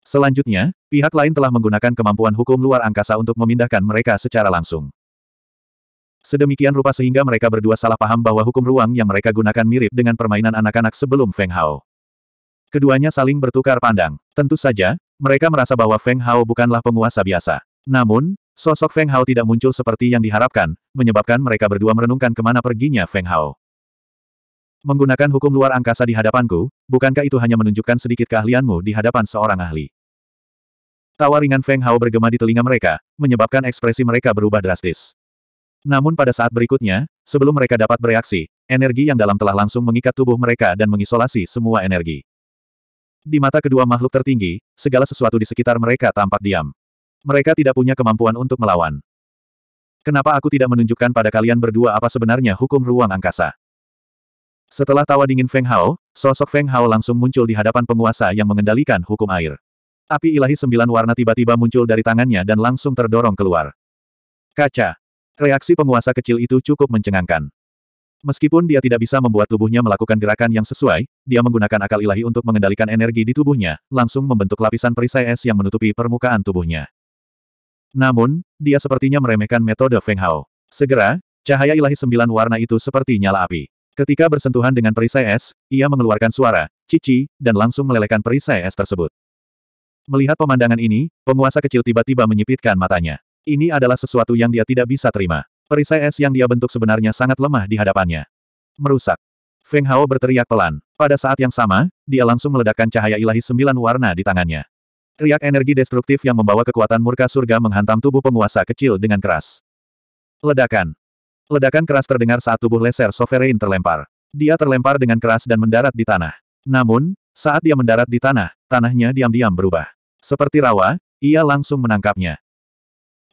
Selanjutnya, pihak lain telah menggunakan kemampuan hukum luar angkasa untuk memindahkan mereka secara langsung. Sedemikian rupa sehingga mereka berdua salah paham bahwa hukum ruang yang mereka gunakan mirip dengan permainan anak-anak sebelum Feng Hao. Keduanya saling bertukar pandang. Tentu saja, mereka merasa bahwa Feng Hao bukanlah penguasa biasa. Namun, sosok Feng Hao tidak muncul seperti yang diharapkan, menyebabkan mereka berdua merenungkan kemana perginya Feng Hao. Menggunakan hukum luar angkasa di hadapanku, bukankah itu hanya menunjukkan sedikit keahlianmu di hadapan seorang ahli? Tawa ringan Feng Hao bergema di telinga mereka, menyebabkan ekspresi mereka berubah drastis. Namun pada saat berikutnya, sebelum mereka dapat bereaksi, energi yang dalam telah langsung mengikat tubuh mereka dan mengisolasi semua energi. Di mata kedua makhluk tertinggi, segala sesuatu di sekitar mereka tampak diam. Mereka tidak punya kemampuan untuk melawan. Kenapa aku tidak menunjukkan pada kalian berdua apa sebenarnya hukum ruang angkasa? Setelah tawa dingin Feng Hao, sosok Feng Hao langsung muncul di hadapan penguasa yang mengendalikan hukum air. Api ilahi sembilan warna tiba-tiba muncul dari tangannya dan langsung terdorong keluar. Kaca. Reaksi penguasa kecil itu cukup mencengangkan. Meskipun dia tidak bisa membuat tubuhnya melakukan gerakan yang sesuai, dia menggunakan akal ilahi untuk mengendalikan energi di tubuhnya, langsung membentuk lapisan perisai es yang menutupi permukaan tubuhnya. Namun, dia sepertinya meremehkan metode Feng Hao. Segera, cahaya ilahi sembilan warna itu seperti nyala api. Ketika bersentuhan dengan perisai es, ia mengeluarkan suara, cici, dan langsung melelehkan perisai es tersebut. Melihat pemandangan ini, penguasa kecil tiba-tiba menyipitkan matanya. Ini adalah sesuatu yang dia tidak bisa terima. Perisai es yang dia bentuk sebenarnya sangat lemah di hadapannya. Merusak. Feng Hao berteriak pelan. Pada saat yang sama, dia langsung meledakkan cahaya ilahi sembilan warna di tangannya. Riak energi destruktif yang membawa kekuatan murka surga menghantam tubuh penguasa kecil dengan keras. Ledakan. Ledakan keras terdengar saat tubuh leser Sovereign terlempar. Dia terlempar dengan keras dan mendarat di tanah. Namun, saat dia mendarat di tanah, tanahnya diam-diam berubah. Seperti rawa, ia langsung menangkapnya.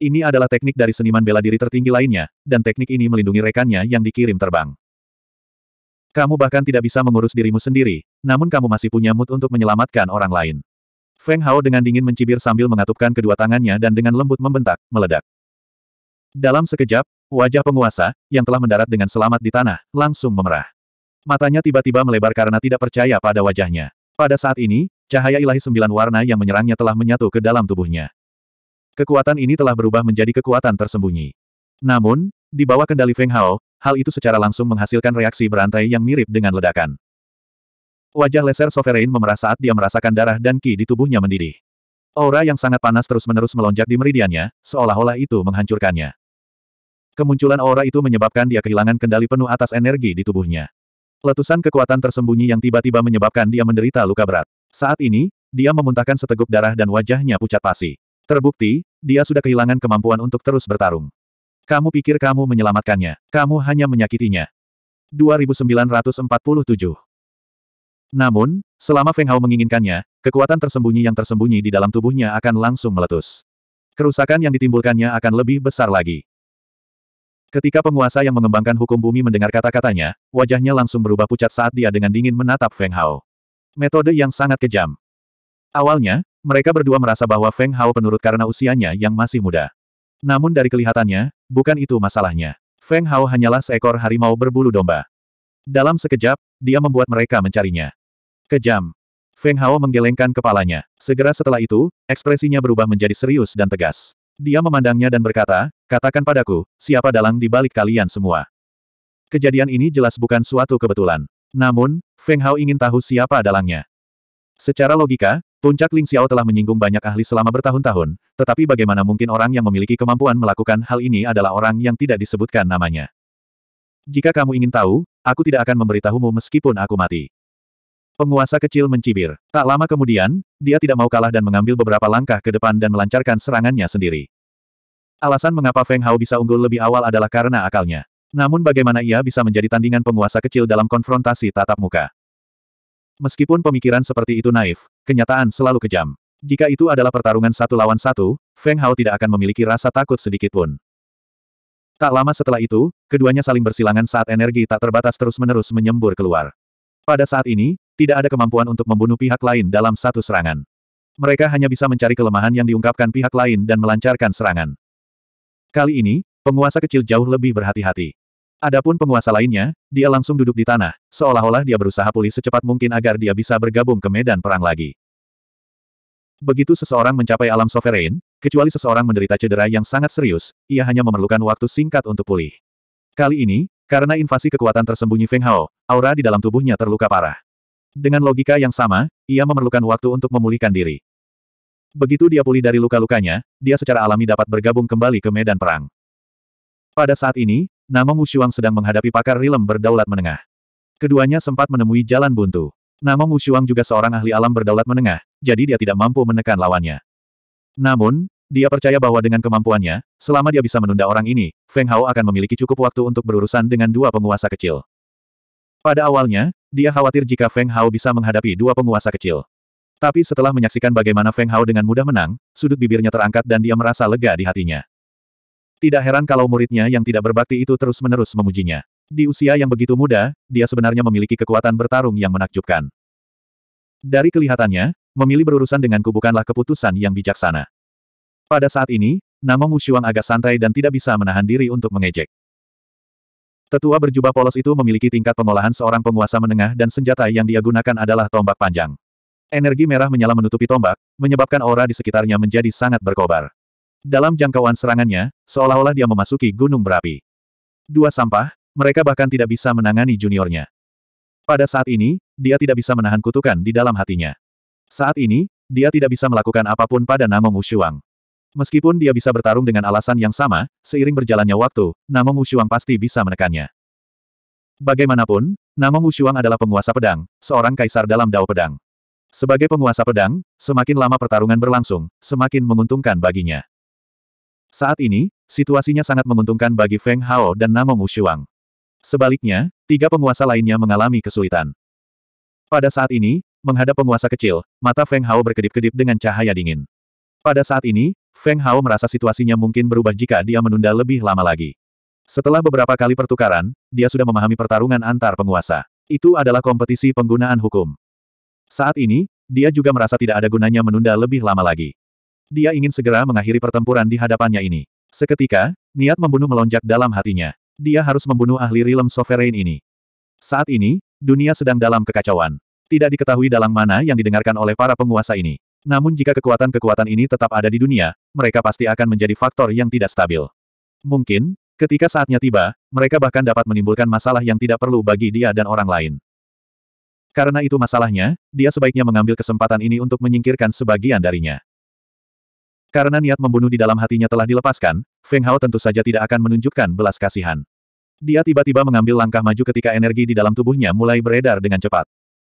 Ini adalah teknik dari seniman bela diri tertinggi lainnya, dan teknik ini melindungi rekannya yang dikirim terbang. Kamu bahkan tidak bisa mengurus dirimu sendiri, namun kamu masih punya mood untuk menyelamatkan orang lain. Feng Hao dengan dingin mencibir sambil mengatupkan kedua tangannya dan dengan lembut membentak, meledak. Dalam sekejap, Wajah penguasa, yang telah mendarat dengan selamat di tanah, langsung memerah. Matanya tiba-tiba melebar karena tidak percaya pada wajahnya. Pada saat ini, cahaya ilahi sembilan warna yang menyerangnya telah menyatu ke dalam tubuhnya. Kekuatan ini telah berubah menjadi kekuatan tersembunyi. Namun, di bawah kendali Feng Hao, hal itu secara langsung menghasilkan reaksi berantai yang mirip dengan ledakan. Wajah Leser Sovereign memerah saat dia merasakan darah dan ki di tubuhnya mendidih. Aura yang sangat panas terus-menerus melonjak di meridiannya, seolah-olah itu menghancurkannya. Kemunculan aura itu menyebabkan dia kehilangan kendali penuh atas energi di tubuhnya. Letusan kekuatan tersembunyi yang tiba-tiba menyebabkan dia menderita luka berat. Saat ini, dia memuntahkan seteguk darah dan wajahnya pucat pasi. Terbukti, dia sudah kehilangan kemampuan untuk terus bertarung. Kamu pikir kamu menyelamatkannya, kamu hanya menyakitinya. 2947 Namun, selama Feng Hao menginginkannya, kekuatan tersembunyi yang tersembunyi di dalam tubuhnya akan langsung meletus. Kerusakan yang ditimbulkannya akan lebih besar lagi. Ketika penguasa yang mengembangkan hukum bumi mendengar kata-katanya, wajahnya langsung berubah pucat saat dia dengan dingin menatap Feng Hao. Metode yang sangat kejam. Awalnya, mereka berdua merasa bahwa Feng Hao penurut karena usianya yang masih muda. Namun dari kelihatannya, bukan itu masalahnya. Feng Hao hanyalah seekor harimau berbulu domba. Dalam sekejap, dia membuat mereka mencarinya. Kejam. Feng Hao menggelengkan kepalanya. Segera setelah itu, ekspresinya berubah menjadi serius dan tegas. Dia memandangnya dan berkata, katakan padaku, siapa dalang di balik kalian semua? Kejadian ini jelas bukan suatu kebetulan. Namun, Feng Hao ingin tahu siapa dalangnya. Secara logika, puncak Ling Xiao telah menyinggung banyak ahli selama bertahun-tahun, tetapi bagaimana mungkin orang yang memiliki kemampuan melakukan hal ini adalah orang yang tidak disebutkan namanya. Jika kamu ingin tahu, aku tidak akan memberitahumu meskipun aku mati. Penguasa kecil mencibir. Tak lama kemudian, dia tidak mau kalah dan mengambil beberapa langkah ke depan dan melancarkan serangannya sendiri. Alasan mengapa Feng Hao bisa unggul lebih awal adalah karena akalnya. Namun bagaimana ia bisa menjadi tandingan penguasa kecil dalam konfrontasi tatap muka? Meskipun pemikiran seperti itu naif, kenyataan selalu kejam. Jika itu adalah pertarungan satu lawan satu, Feng Hao tidak akan memiliki rasa takut sedikitpun. Tak lama setelah itu, keduanya saling bersilangan saat energi tak terbatas terus-menerus menyembur keluar. Pada saat ini, tidak ada kemampuan untuk membunuh pihak lain dalam satu serangan. Mereka hanya bisa mencari kelemahan yang diungkapkan pihak lain dan melancarkan serangan. Kali ini, penguasa kecil jauh lebih berhati-hati. Adapun penguasa lainnya, dia langsung duduk di tanah, seolah-olah dia berusaha pulih secepat mungkin agar dia bisa bergabung ke medan perang lagi. Begitu seseorang mencapai alam sovereign, kecuali seseorang menderita cedera yang sangat serius, ia hanya memerlukan waktu singkat untuk pulih. Kali ini, karena invasi kekuatan tersembunyi Feng Hao, aura di dalam tubuhnya terluka parah. Dengan logika yang sama, ia memerlukan waktu untuk memulihkan diri. Begitu dia pulih dari luka-lukanya, dia secara alami dapat bergabung kembali ke medan perang. Pada saat ini, Namong Wushuang sedang menghadapi pakar rilem berdaulat menengah. Keduanya sempat menemui jalan buntu. Namong Wushuang juga seorang ahli alam berdaulat menengah, jadi dia tidak mampu menekan lawannya. Namun, dia percaya bahwa dengan kemampuannya, selama dia bisa menunda orang ini, Feng Hao akan memiliki cukup waktu untuk berurusan dengan dua penguasa kecil. Pada awalnya, dia khawatir jika Feng Hao bisa menghadapi dua penguasa kecil. Tapi setelah menyaksikan bagaimana Feng Hao dengan mudah menang, sudut bibirnya terangkat dan dia merasa lega di hatinya. Tidak heran kalau muridnya yang tidak berbakti itu terus-menerus memujinya. Di usia yang begitu muda, dia sebenarnya memiliki kekuatan bertarung yang menakjubkan. Dari kelihatannya, memilih berurusan denganku bukanlah keputusan yang bijaksana. Pada saat ini, Namong Wushuang agak santai dan tidak bisa menahan diri untuk mengejek. Tetua berjubah polos itu memiliki tingkat pengolahan seorang penguasa menengah dan senjata yang dia gunakan adalah tombak panjang. Energi merah menyala menutupi tombak, menyebabkan aura di sekitarnya menjadi sangat berkobar. Dalam jangkauan serangannya, seolah-olah dia memasuki gunung berapi. Dua sampah, mereka bahkan tidak bisa menangani juniornya. Pada saat ini, dia tidak bisa menahan kutukan di dalam hatinya. Saat ini, dia tidak bisa melakukan apapun pada Namong Ushuang. Meskipun dia bisa bertarung dengan alasan yang sama, seiring berjalannya waktu, Namong Wushuang pasti bisa menekannya. Bagaimanapun, Namong Wushuang adalah penguasa pedang, seorang kaisar dalam dao pedang. Sebagai penguasa pedang, semakin lama pertarungan berlangsung, semakin menguntungkan baginya. Saat ini, situasinya sangat menguntungkan bagi Feng Hao dan Namong Wushuang. Sebaliknya, tiga penguasa lainnya mengalami kesulitan. Pada saat ini, menghadap penguasa kecil, mata Feng Hao berkedip-kedip dengan cahaya dingin. Pada saat ini, Feng Hao merasa situasinya mungkin berubah jika dia menunda lebih lama lagi. Setelah beberapa kali pertukaran, dia sudah memahami pertarungan antar penguasa. Itu adalah kompetisi penggunaan hukum. Saat ini, dia juga merasa tidak ada gunanya menunda lebih lama lagi. Dia ingin segera mengakhiri pertempuran di hadapannya ini. Seketika, niat membunuh melonjak dalam hatinya. Dia harus membunuh ahli rilem sovereign ini. Saat ini, dunia sedang dalam kekacauan. Tidak diketahui dalang mana yang didengarkan oleh para penguasa ini. Namun jika kekuatan-kekuatan ini tetap ada di dunia, mereka pasti akan menjadi faktor yang tidak stabil. Mungkin, ketika saatnya tiba, mereka bahkan dapat menimbulkan masalah yang tidak perlu bagi dia dan orang lain. Karena itu masalahnya, dia sebaiknya mengambil kesempatan ini untuk menyingkirkan sebagian darinya. Karena niat membunuh di dalam hatinya telah dilepaskan, Feng Hao tentu saja tidak akan menunjukkan belas kasihan. Dia tiba-tiba mengambil langkah maju ketika energi di dalam tubuhnya mulai beredar dengan cepat.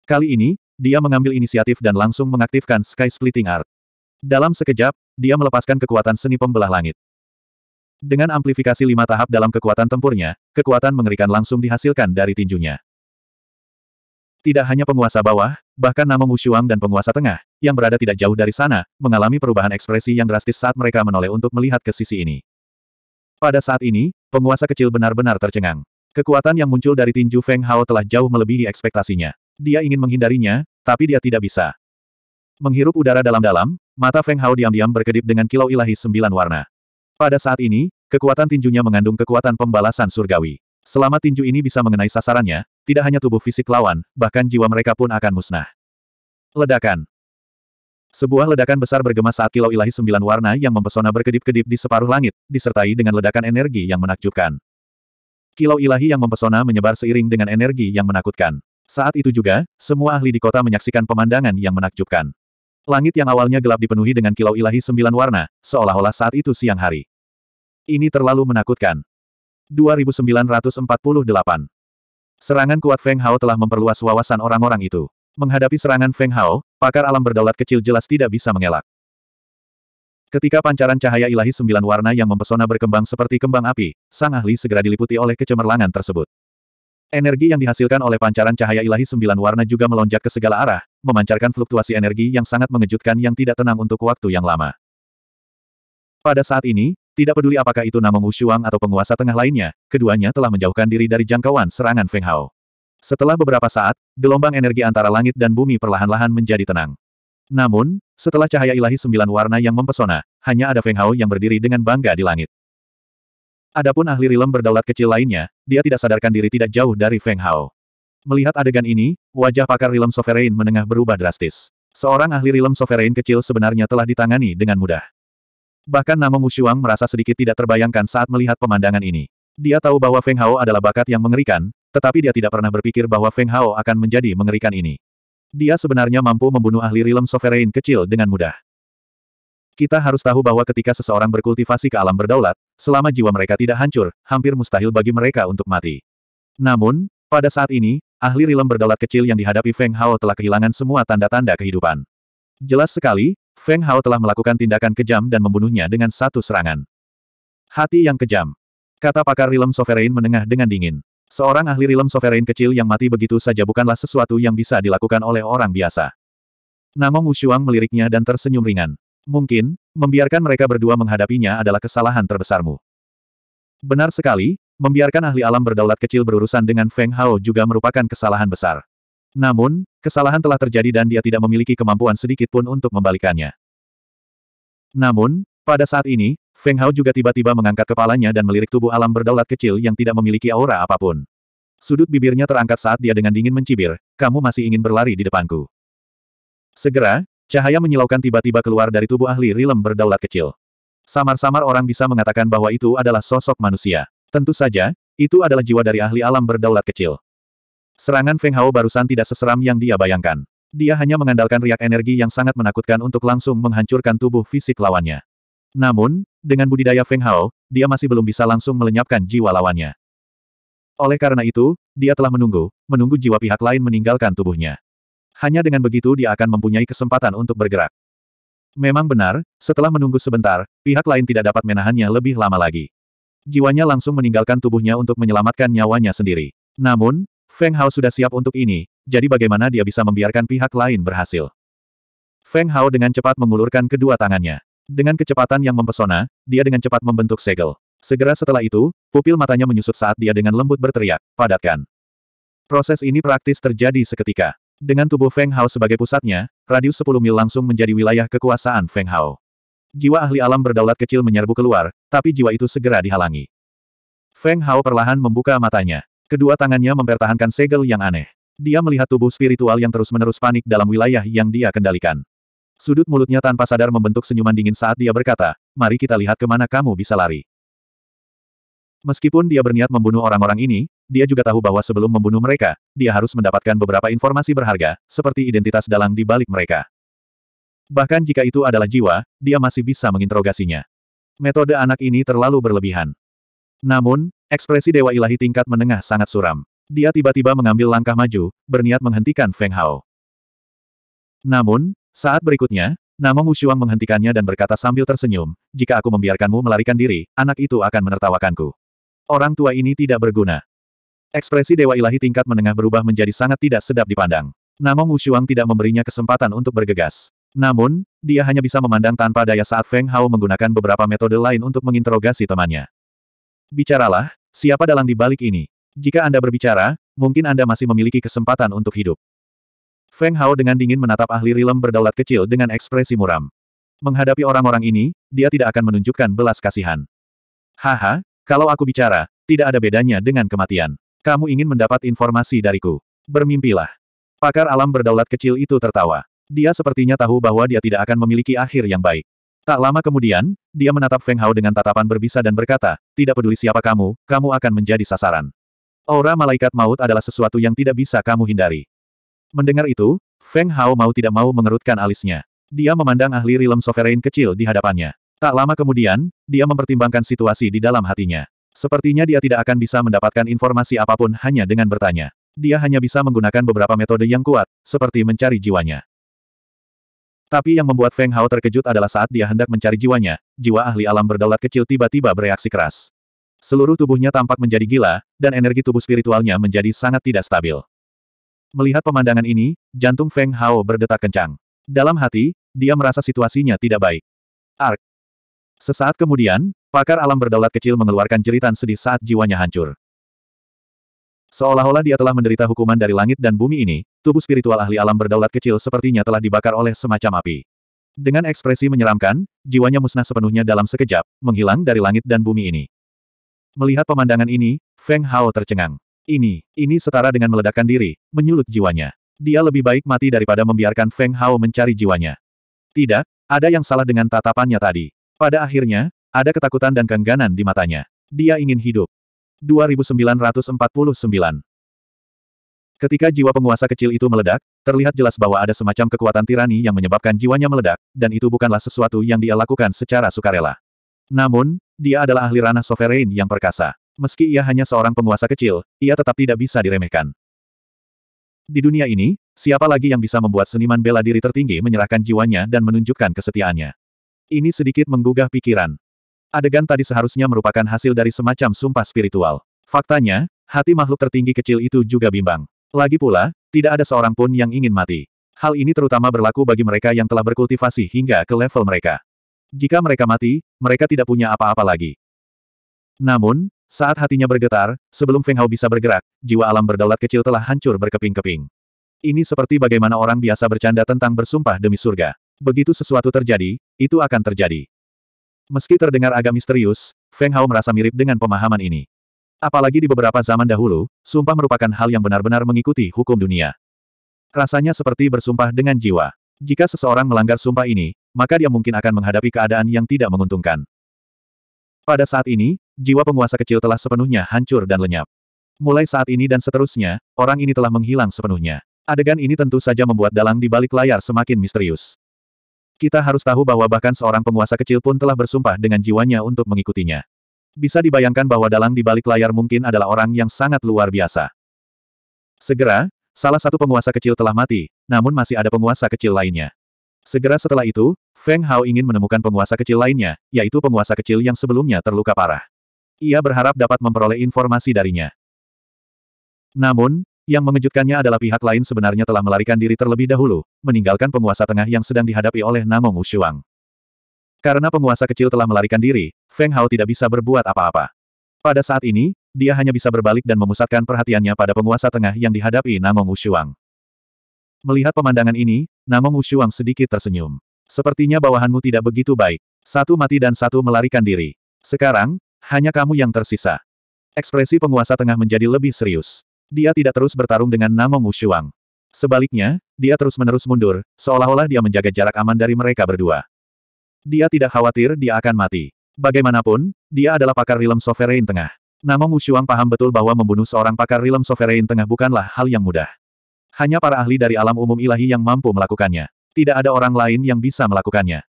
Kali ini, dia mengambil inisiatif dan langsung mengaktifkan Sky Splitting Art. Dalam sekejap, dia melepaskan kekuatan seni pembelah langit. Dengan amplifikasi lima tahap dalam kekuatan tempurnya, kekuatan mengerikan langsung dihasilkan dari tinjunya. Tidak hanya penguasa bawah, bahkan nama Musyuang dan penguasa tengah, yang berada tidak jauh dari sana, mengalami perubahan ekspresi yang drastis saat mereka menoleh untuk melihat ke sisi ini. Pada saat ini, penguasa kecil benar-benar tercengang. Kekuatan yang muncul dari tinju Feng Hao telah jauh melebihi ekspektasinya. Dia ingin menghindarinya, tapi dia tidak bisa. Menghirup udara dalam-dalam, mata Feng Hao diam-diam berkedip dengan kilau ilahi sembilan warna. Pada saat ini, kekuatan tinjunya mengandung kekuatan pembalasan surgawi. Selama tinju ini bisa mengenai sasarannya, tidak hanya tubuh fisik lawan, bahkan jiwa mereka pun akan musnah. Ledakan Sebuah ledakan besar bergema saat kilau ilahi sembilan warna yang mempesona berkedip-kedip di separuh langit, disertai dengan ledakan energi yang menakjubkan. Kilau ilahi yang mempesona menyebar seiring dengan energi yang menakutkan. Saat itu juga, semua ahli di kota menyaksikan pemandangan yang menakjubkan. Langit yang awalnya gelap dipenuhi dengan kilau ilahi sembilan warna, seolah-olah saat itu siang hari. Ini terlalu menakutkan. 2948 Serangan kuat Feng Hao telah memperluas wawasan orang-orang itu. Menghadapi serangan Feng Hao, pakar alam berdaulat kecil jelas tidak bisa mengelak. Ketika pancaran cahaya ilahi sembilan warna yang mempesona berkembang seperti kembang api, sang ahli segera diliputi oleh kecemerlangan tersebut. Energi yang dihasilkan oleh pancaran cahaya ilahi sembilan warna juga melonjak ke segala arah, memancarkan fluktuasi energi yang sangat mengejutkan yang tidak tenang untuk waktu yang lama. Pada saat ini, tidak peduli apakah itu Namong Wushuang atau penguasa tengah lainnya, keduanya telah menjauhkan diri dari jangkauan serangan Feng Hao. Setelah beberapa saat, gelombang energi antara langit dan bumi perlahan-lahan menjadi tenang. Namun, setelah cahaya ilahi sembilan warna yang mempesona, hanya ada Feng Hao yang berdiri dengan bangga di langit. Adapun ahli rilem berdaulat kecil lainnya, dia tidak sadarkan diri tidak jauh dari Feng Hao. Melihat adegan ini, wajah pakar rilem sovereign menengah berubah drastis. Seorang ahli rilem sovereign kecil sebenarnya telah ditangani dengan mudah. Bahkan nama Mushuang merasa sedikit tidak terbayangkan saat melihat pemandangan ini. Dia tahu bahwa Feng Hao adalah bakat yang mengerikan, tetapi dia tidak pernah berpikir bahwa Feng Hao akan menjadi mengerikan ini. Dia sebenarnya mampu membunuh ahli rilem sovereign kecil dengan mudah. Kita harus tahu bahwa ketika seseorang berkultivasi ke alam berdaulat, selama jiwa mereka tidak hancur, hampir mustahil bagi mereka untuk mati. Namun, pada saat ini, ahli rilem berdaulat kecil yang dihadapi Feng Hao telah kehilangan semua tanda-tanda kehidupan. Jelas sekali, Feng Hao telah melakukan tindakan kejam dan membunuhnya dengan satu serangan. Hati yang kejam. Kata pakar rilem sovereign menengah dengan dingin. Seorang ahli rilem sovereign kecil yang mati begitu saja bukanlah sesuatu yang bisa dilakukan oleh orang biasa. Namong Wushuang meliriknya dan tersenyum ringan. Mungkin, membiarkan mereka berdua menghadapinya adalah kesalahan terbesarmu. Benar sekali, membiarkan ahli alam berdaulat kecil berurusan dengan Feng Hao juga merupakan kesalahan besar. Namun, kesalahan telah terjadi dan dia tidak memiliki kemampuan sedikit pun untuk membalikannya. Namun, pada saat ini, Feng Hao juga tiba-tiba mengangkat kepalanya dan melirik tubuh alam berdaulat kecil yang tidak memiliki aura apapun. Sudut bibirnya terangkat saat dia dengan dingin mencibir, kamu masih ingin berlari di depanku. Segera, Cahaya menyilaukan tiba-tiba keluar dari tubuh ahli rilem berdaulat kecil. Samar-samar orang bisa mengatakan bahwa itu adalah sosok manusia. Tentu saja, itu adalah jiwa dari ahli alam berdaulat kecil. Serangan Feng Hao barusan tidak seseram yang dia bayangkan. Dia hanya mengandalkan riak energi yang sangat menakutkan untuk langsung menghancurkan tubuh fisik lawannya. Namun, dengan budidaya Feng Hao, dia masih belum bisa langsung melenyapkan jiwa lawannya. Oleh karena itu, dia telah menunggu, menunggu jiwa pihak lain meninggalkan tubuhnya. Hanya dengan begitu dia akan mempunyai kesempatan untuk bergerak. Memang benar, setelah menunggu sebentar, pihak lain tidak dapat menahannya lebih lama lagi. Jiwanya langsung meninggalkan tubuhnya untuk menyelamatkan nyawanya sendiri. Namun, Feng Hao sudah siap untuk ini, jadi bagaimana dia bisa membiarkan pihak lain berhasil? Feng Hao dengan cepat mengulurkan kedua tangannya. Dengan kecepatan yang mempesona, dia dengan cepat membentuk segel. Segera setelah itu, pupil matanya menyusut saat dia dengan lembut berteriak, padatkan. Proses ini praktis terjadi seketika. Dengan tubuh Feng Hao sebagai pusatnya, radius 10 mil langsung menjadi wilayah kekuasaan Feng Hao. Jiwa ahli alam berdaulat kecil menyerbu keluar, tapi jiwa itu segera dihalangi. Feng Hao perlahan membuka matanya. Kedua tangannya mempertahankan segel yang aneh. Dia melihat tubuh spiritual yang terus-menerus panik dalam wilayah yang dia kendalikan. Sudut mulutnya tanpa sadar membentuk senyuman dingin saat dia berkata, mari kita lihat kemana kamu bisa lari. Meskipun dia berniat membunuh orang-orang ini, dia juga tahu bahwa sebelum membunuh mereka, dia harus mendapatkan beberapa informasi berharga, seperti identitas dalang di balik mereka. Bahkan jika itu adalah jiwa, dia masih bisa menginterogasinya. Metode anak ini terlalu berlebihan. Namun, ekspresi Dewa Ilahi tingkat menengah sangat suram. Dia tiba-tiba mengambil langkah maju, berniat menghentikan Feng Hao. Namun, saat berikutnya, Namong Wushuang menghentikannya dan berkata sambil tersenyum, jika aku membiarkanmu melarikan diri, anak itu akan menertawakanku. Orang tua ini tidak berguna. Ekspresi Dewa Ilahi tingkat menengah berubah menjadi sangat tidak sedap dipandang. Namong Wushuang tidak memberinya kesempatan untuk bergegas. Namun, dia hanya bisa memandang tanpa daya saat Feng Hao menggunakan beberapa metode lain untuk menginterogasi temannya. Bicaralah, siapa dalang di balik ini? Jika Anda berbicara, mungkin Anda masih memiliki kesempatan untuk hidup. Feng Hao dengan dingin menatap ahli rilem berdaulat kecil dengan ekspresi muram. Menghadapi orang-orang ini, dia tidak akan menunjukkan belas kasihan. Haha, kalau aku bicara, tidak ada bedanya dengan kematian. Kamu ingin mendapat informasi dariku. Bermimpilah. Pakar alam berdaulat kecil itu tertawa. Dia sepertinya tahu bahwa dia tidak akan memiliki akhir yang baik. Tak lama kemudian, dia menatap Feng Hao dengan tatapan berbisa dan berkata, tidak peduli siapa kamu, kamu akan menjadi sasaran. Aura malaikat maut adalah sesuatu yang tidak bisa kamu hindari. Mendengar itu, Feng Hao mau tidak mau mengerutkan alisnya. Dia memandang ahli rilem sovereign kecil di hadapannya. Tak lama kemudian, dia mempertimbangkan situasi di dalam hatinya. Sepertinya dia tidak akan bisa mendapatkan informasi apapun hanya dengan bertanya. Dia hanya bisa menggunakan beberapa metode yang kuat, seperti mencari jiwanya. Tapi yang membuat Feng Hao terkejut adalah saat dia hendak mencari jiwanya, jiwa ahli alam berdaulat kecil tiba-tiba bereaksi keras. Seluruh tubuhnya tampak menjadi gila, dan energi tubuh spiritualnya menjadi sangat tidak stabil. Melihat pemandangan ini, jantung Feng Hao berdetak kencang. Dalam hati, dia merasa situasinya tidak baik. Ark, Sesaat kemudian, pakar alam berdaulat kecil mengeluarkan jeritan sedih saat jiwanya hancur. Seolah-olah dia telah menderita hukuman dari langit dan bumi ini, tubuh spiritual ahli alam berdaulat kecil sepertinya telah dibakar oleh semacam api. Dengan ekspresi menyeramkan, jiwanya musnah sepenuhnya dalam sekejap, menghilang dari langit dan bumi ini. Melihat pemandangan ini, Feng Hao tercengang. Ini, ini setara dengan meledakkan diri, menyulut jiwanya. Dia lebih baik mati daripada membiarkan Feng Hao mencari jiwanya. Tidak, ada yang salah dengan tatapannya tadi. Pada akhirnya, ada ketakutan dan kengganan di matanya. Dia ingin hidup. 2949 Ketika jiwa penguasa kecil itu meledak, terlihat jelas bahwa ada semacam kekuatan tirani yang menyebabkan jiwanya meledak, dan itu bukanlah sesuatu yang dia lakukan secara sukarela. Namun, dia adalah ahli ranah sovereign yang perkasa. Meski ia hanya seorang penguasa kecil, ia tetap tidak bisa diremehkan. Di dunia ini, siapa lagi yang bisa membuat seniman bela diri tertinggi menyerahkan jiwanya dan menunjukkan kesetiaannya? Ini sedikit menggugah pikiran. Adegan tadi seharusnya merupakan hasil dari semacam sumpah spiritual. Faktanya, hati makhluk tertinggi kecil itu juga bimbang. Lagi pula, tidak ada seorang pun yang ingin mati. Hal ini terutama berlaku bagi mereka yang telah berkultivasi hingga ke level mereka. Jika mereka mati, mereka tidak punya apa-apa lagi. Namun, saat hatinya bergetar, sebelum Feng Hao bisa bergerak, jiwa alam berdaulat kecil telah hancur berkeping-keping. Ini seperti bagaimana orang biasa bercanda tentang bersumpah demi surga begitu sesuatu terjadi, itu akan terjadi. Meski terdengar agak misterius, Feng Hao merasa mirip dengan pemahaman ini. Apalagi di beberapa zaman dahulu, sumpah merupakan hal yang benar-benar mengikuti hukum dunia. Rasanya seperti bersumpah dengan jiwa. Jika seseorang melanggar sumpah ini, maka dia mungkin akan menghadapi keadaan yang tidak menguntungkan. Pada saat ini, jiwa penguasa kecil telah sepenuhnya hancur dan lenyap. Mulai saat ini dan seterusnya, orang ini telah menghilang sepenuhnya. Adegan ini tentu saja membuat dalang di balik layar semakin misterius. Kita harus tahu bahwa bahkan seorang penguasa kecil pun telah bersumpah dengan jiwanya untuk mengikutinya. Bisa dibayangkan bahwa dalang di balik layar mungkin adalah orang yang sangat luar biasa. Segera, salah satu penguasa kecil telah mati, namun masih ada penguasa kecil lainnya. Segera setelah itu, Feng Hao ingin menemukan penguasa kecil lainnya, yaitu penguasa kecil yang sebelumnya terluka parah. Ia berharap dapat memperoleh informasi darinya. Namun, yang mengejutkannya adalah pihak lain sebenarnya telah melarikan diri terlebih dahulu, meninggalkan penguasa tengah yang sedang dihadapi oleh Namong Ushuang. Karena penguasa kecil telah melarikan diri, Feng Hao tidak bisa berbuat apa-apa. Pada saat ini, dia hanya bisa berbalik dan memusatkan perhatiannya pada penguasa tengah yang dihadapi Namong Ushuang. Melihat pemandangan ini, Namong Ushuang sedikit tersenyum. Sepertinya bawahanmu tidak begitu baik. Satu mati dan satu melarikan diri. Sekarang, hanya kamu yang tersisa. Ekspresi penguasa tengah menjadi lebih serius. Dia tidak terus bertarung dengan Namong Wushuang. Sebaliknya, dia terus-menerus mundur, seolah-olah dia menjaga jarak aman dari mereka berdua. Dia tidak khawatir dia akan mati. Bagaimanapun, dia adalah pakar Realm Sovereign Tengah. Namong Wushuang paham betul bahwa membunuh seorang pakar rilem Sovereign Tengah bukanlah hal yang mudah. Hanya para ahli dari alam umum ilahi yang mampu melakukannya. Tidak ada orang lain yang bisa melakukannya.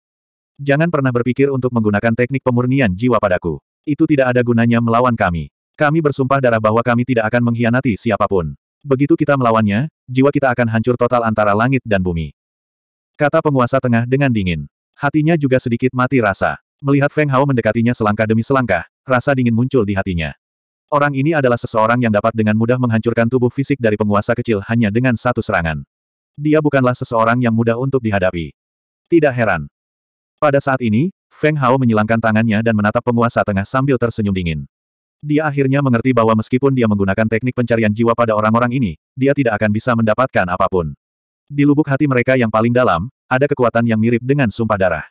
Jangan pernah berpikir untuk menggunakan teknik pemurnian jiwa padaku. Itu tidak ada gunanya melawan kami. Kami bersumpah darah bahwa kami tidak akan mengkhianati siapapun. Begitu kita melawannya, jiwa kita akan hancur total antara langit dan bumi. Kata penguasa tengah dengan dingin. Hatinya juga sedikit mati rasa. Melihat Feng Hao mendekatinya selangkah demi selangkah, rasa dingin muncul di hatinya. Orang ini adalah seseorang yang dapat dengan mudah menghancurkan tubuh fisik dari penguasa kecil hanya dengan satu serangan. Dia bukanlah seseorang yang mudah untuk dihadapi. Tidak heran. Pada saat ini, Feng Hao menyilangkan tangannya dan menatap penguasa tengah sambil tersenyum dingin. Dia akhirnya mengerti bahwa meskipun dia menggunakan teknik pencarian jiwa pada orang-orang ini, dia tidak akan bisa mendapatkan apapun. Di lubuk hati mereka yang paling dalam, ada kekuatan yang mirip dengan sumpah darah.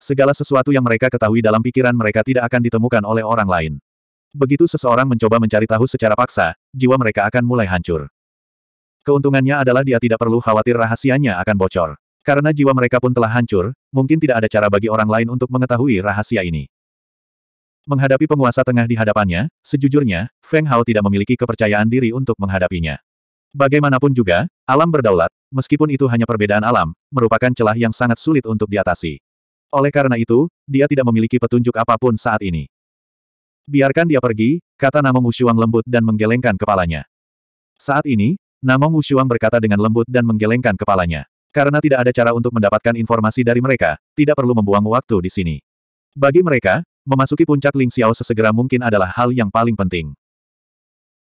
Segala sesuatu yang mereka ketahui dalam pikiran mereka tidak akan ditemukan oleh orang lain. Begitu seseorang mencoba mencari tahu secara paksa, jiwa mereka akan mulai hancur. Keuntungannya adalah dia tidak perlu khawatir rahasianya akan bocor. Karena jiwa mereka pun telah hancur, mungkin tidak ada cara bagi orang lain untuk mengetahui rahasia ini. Menghadapi penguasa tengah di hadapannya, sejujurnya, Feng Hao tidak memiliki kepercayaan diri untuk menghadapinya. Bagaimanapun juga, alam berdaulat, meskipun itu hanya perbedaan alam, merupakan celah yang sangat sulit untuk diatasi. Oleh karena itu, dia tidak memiliki petunjuk apapun saat ini. Biarkan dia pergi, kata Namong Wushuang lembut dan menggelengkan kepalanya. Saat ini, Namong Wushuang berkata dengan lembut dan menggelengkan kepalanya. Karena tidak ada cara untuk mendapatkan informasi dari mereka, tidak perlu membuang waktu di sini. Bagi mereka, Memasuki puncak Ling Xiao sesegera mungkin adalah hal yang paling penting.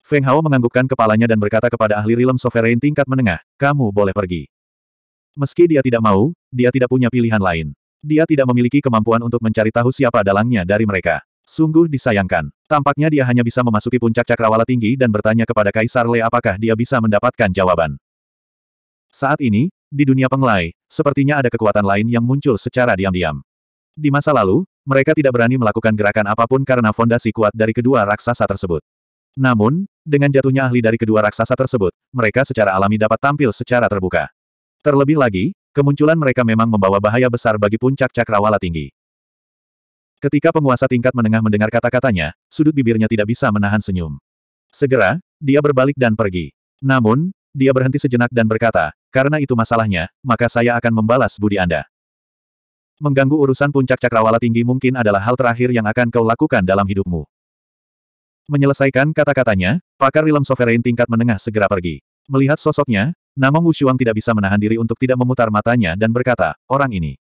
Feng Hao menganggukkan kepalanya dan berkata kepada ahli rilem Sovereign tingkat menengah, kamu boleh pergi. Meski dia tidak mau, dia tidak punya pilihan lain. Dia tidak memiliki kemampuan untuk mencari tahu siapa dalangnya dari mereka. Sungguh disayangkan. Tampaknya dia hanya bisa memasuki puncak cakrawala tinggi dan bertanya kepada Kaisar Le apakah dia bisa mendapatkan jawaban. Saat ini, di dunia penglai, sepertinya ada kekuatan lain yang muncul secara diam-diam. Di masa lalu, mereka tidak berani melakukan gerakan apapun karena fondasi kuat dari kedua raksasa tersebut. Namun, dengan jatuhnya ahli dari kedua raksasa tersebut, mereka secara alami dapat tampil secara terbuka. Terlebih lagi, kemunculan mereka memang membawa bahaya besar bagi puncak cakrawala tinggi. Ketika penguasa tingkat menengah mendengar kata-katanya, sudut bibirnya tidak bisa menahan senyum. Segera, dia berbalik dan pergi. Namun, dia berhenti sejenak dan berkata, karena itu masalahnya, maka saya akan membalas budi Anda. Mengganggu urusan puncak cakrawala tinggi mungkin adalah hal terakhir yang akan kau lakukan dalam hidupmu. Menyelesaikan kata-katanya, pakar rilem sovereign tingkat menengah segera pergi. Melihat sosoknya, Namong Wushuang tidak bisa menahan diri untuk tidak memutar matanya dan berkata, orang ini.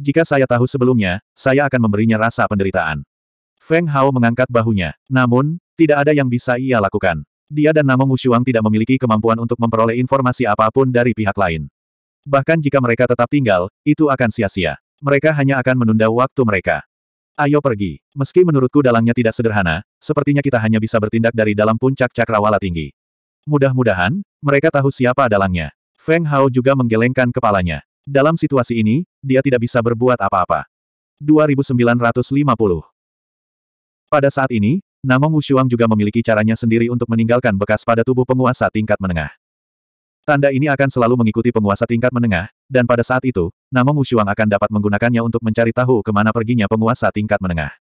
Jika saya tahu sebelumnya, saya akan memberinya rasa penderitaan. Feng Hao mengangkat bahunya. Namun, tidak ada yang bisa ia lakukan. Dia dan Namong Wushuang tidak memiliki kemampuan untuk memperoleh informasi apapun dari pihak lain. Bahkan jika mereka tetap tinggal, itu akan sia-sia. Mereka hanya akan menunda waktu mereka. Ayo pergi. Meski menurutku dalangnya tidak sederhana, sepertinya kita hanya bisa bertindak dari dalam puncak cakrawala tinggi. Mudah-mudahan, mereka tahu siapa dalangnya. Feng Hao juga menggelengkan kepalanya. Dalam situasi ini, dia tidak bisa berbuat apa-apa. 2950 Pada saat ini, Namong Wushuang juga memiliki caranya sendiri untuk meninggalkan bekas pada tubuh penguasa tingkat menengah. Tanda ini akan selalu mengikuti penguasa tingkat menengah, dan pada saat itu, Namong Ushuang akan dapat menggunakannya untuk mencari tahu kemana perginya penguasa tingkat menengah.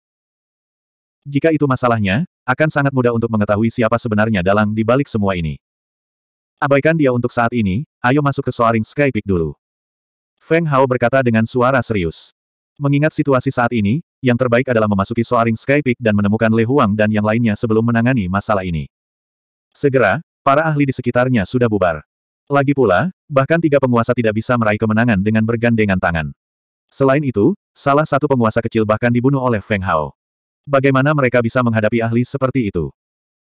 Jika itu masalahnya, akan sangat mudah untuk mengetahui siapa sebenarnya dalang di balik semua ini. Abaikan dia untuk saat ini, ayo masuk ke Soaring Sky Peak dulu. Feng Hao berkata dengan suara serius. Mengingat situasi saat ini, yang terbaik adalah memasuki Soaring Sky Peak dan menemukan Le Huang dan yang lainnya sebelum menangani masalah ini. Segera, para ahli di sekitarnya sudah bubar. Lagi pula, bahkan tiga penguasa tidak bisa meraih kemenangan dengan bergandengan tangan. Selain itu, salah satu penguasa kecil bahkan dibunuh oleh Feng Hao. Bagaimana mereka bisa menghadapi ahli seperti itu?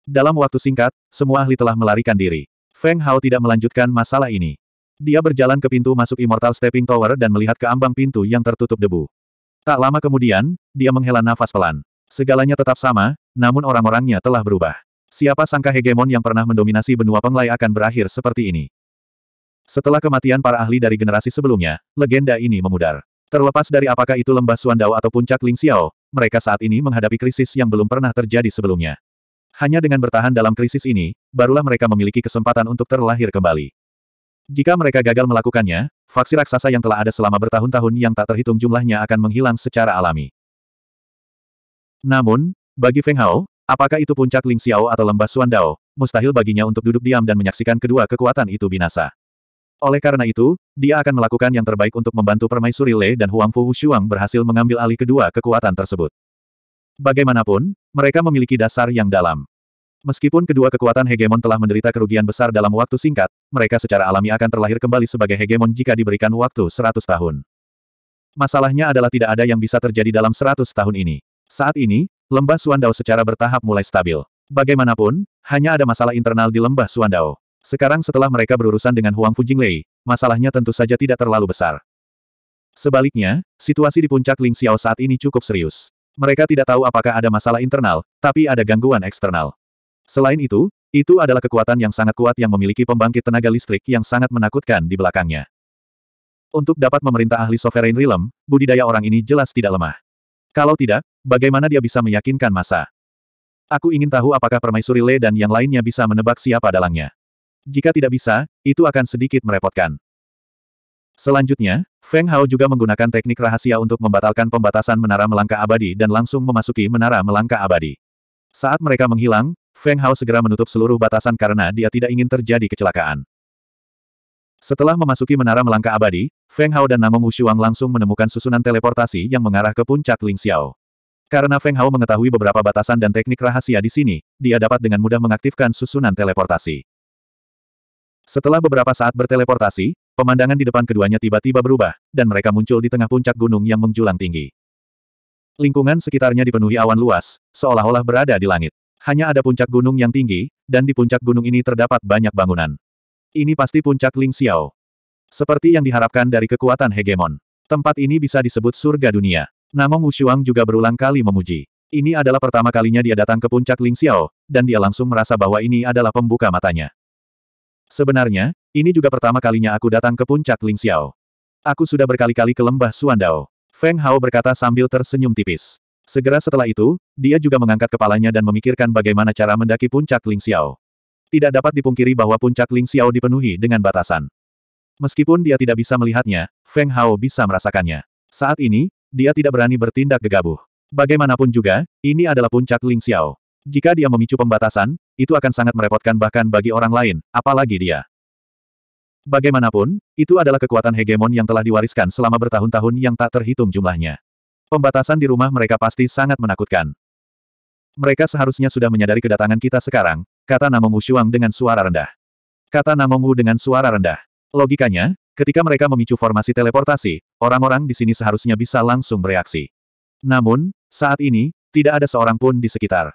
Dalam waktu singkat, semua ahli telah melarikan diri. Feng Hao tidak melanjutkan masalah ini. Dia berjalan ke pintu masuk Immortal Stepping Tower dan melihat ke ambang pintu yang tertutup debu. Tak lama kemudian, dia menghela nafas pelan. Segalanya tetap sama, namun orang-orangnya telah berubah. Siapa sangka hegemon yang pernah mendominasi benua penglai akan berakhir seperti ini? Setelah kematian para ahli dari generasi sebelumnya, legenda ini memudar. Terlepas dari apakah itu lembah Suandao atau puncak Ling Xiao, mereka saat ini menghadapi krisis yang belum pernah terjadi sebelumnya. Hanya dengan bertahan dalam krisis ini, barulah mereka memiliki kesempatan untuk terlahir kembali. Jika mereka gagal melakukannya, faksi raksasa yang telah ada selama bertahun-tahun yang tak terhitung jumlahnya akan menghilang secara alami. Namun, bagi Feng Hao, apakah itu puncak Ling Xiao atau lembah Suandao, mustahil baginya untuk duduk diam dan menyaksikan kedua kekuatan itu binasa. Oleh karena itu, dia akan melakukan yang terbaik untuk membantu Permaisuri Le dan Huang Fu Wushuang berhasil mengambil alih kedua kekuatan tersebut. Bagaimanapun, mereka memiliki dasar yang dalam. Meskipun kedua kekuatan hegemon telah menderita kerugian besar dalam waktu singkat, mereka secara alami akan terlahir kembali sebagai hegemon jika diberikan waktu 100 tahun. Masalahnya adalah tidak ada yang bisa terjadi dalam 100 tahun ini. Saat ini, lembah Suandao secara bertahap mulai stabil. Bagaimanapun, hanya ada masalah internal di lembah Suandao. Sekarang setelah mereka berurusan dengan Huang Fujinglei, masalahnya tentu saja tidak terlalu besar. Sebaliknya, situasi di puncak Ling Xiao saat ini cukup serius. Mereka tidak tahu apakah ada masalah internal, tapi ada gangguan eksternal. Selain itu, itu adalah kekuatan yang sangat kuat yang memiliki pembangkit tenaga listrik yang sangat menakutkan di belakangnya. Untuk dapat memerintah ahli Sovereign Realm, budidaya orang ini jelas tidak lemah. Kalau tidak, bagaimana dia bisa meyakinkan masa? Aku ingin tahu apakah permaisuri Le dan yang lainnya bisa menebak siapa dalangnya. Jika tidak bisa, itu akan sedikit merepotkan. Selanjutnya, Feng Hao juga menggunakan teknik rahasia untuk membatalkan pembatasan menara Melangka abadi dan langsung memasuki menara Melangka abadi. Saat mereka menghilang, Feng Hao segera menutup seluruh batasan karena dia tidak ingin terjadi kecelakaan. Setelah memasuki menara Melangka abadi, Feng Hao dan Namong Wushuang langsung menemukan susunan teleportasi yang mengarah ke puncak Ling Xiao. Karena Feng Hao mengetahui beberapa batasan dan teknik rahasia di sini, dia dapat dengan mudah mengaktifkan susunan teleportasi. Setelah beberapa saat berteleportasi, pemandangan di depan keduanya tiba-tiba berubah, dan mereka muncul di tengah puncak gunung yang menjulang tinggi. Lingkungan sekitarnya dipenuhi awan luas, seolah-olah berada di langit. Hanya ada puncak gunung yang tinggi, dan di puncak gunung ini terdapat banyak bangunan. Ini pasti puncak Ling Xiao. Seperti yang diharapkan dari kekuatan hegemon. Tempat ini bisa disebut surga dunia. Namong Wushuang juga berulang kali memuji. Ini adalah pertama kalinya dia datang ke puncak Ling Xiao, dan dia langsung merasa bahwa ini adalah pembuka matanya. Sebenarnya, ini juga pertama kalinya aku datang ke puncak Ling Xiao. Aku sudah berkali-kali ke lembah Suandao. Feng Hao berkata sambil tersenyum tipis. Segera setelah itu, dia juga mengangkat kepalanya dan memikirkan bagaimana cara mendaki puncak Ling Xiao. Tidak dapat dipungkiri bahwa puncak Ling Xiao dipenuhi dengan batasan. Meskipun dia tidak bisa melihatnya, Feng Hao bisa merasakannya. Saat ini, dia tidak berani bertindak gegabah. Bagaimanapun juga, ini adalah puncak Ling Xiao. Jika dia memicu pembatasan, itu akan sangat merepotkan bahkan bagi orang lain, apalagi dia. Bagaimanapun, itu adalah kekuatan hegemon yang telah diwariskan selama bertahun-tahun yang tak terhitung jumlahnya. Pembatasan di rumah mereka pasti sangat menakutkan. Mereka seharusnya sudah menyadari kedatangan kita sekarang, kata Namong Shuang dengan suara rendah. Kata Namong Wu dengan suara rendah. Logikanya, ketika mereka memicu formasi teleportasi, orang-orang di sini seharusnya bisa langsung bereaksi. Namun, saat ini, tidak ada seorang pun di sekitar.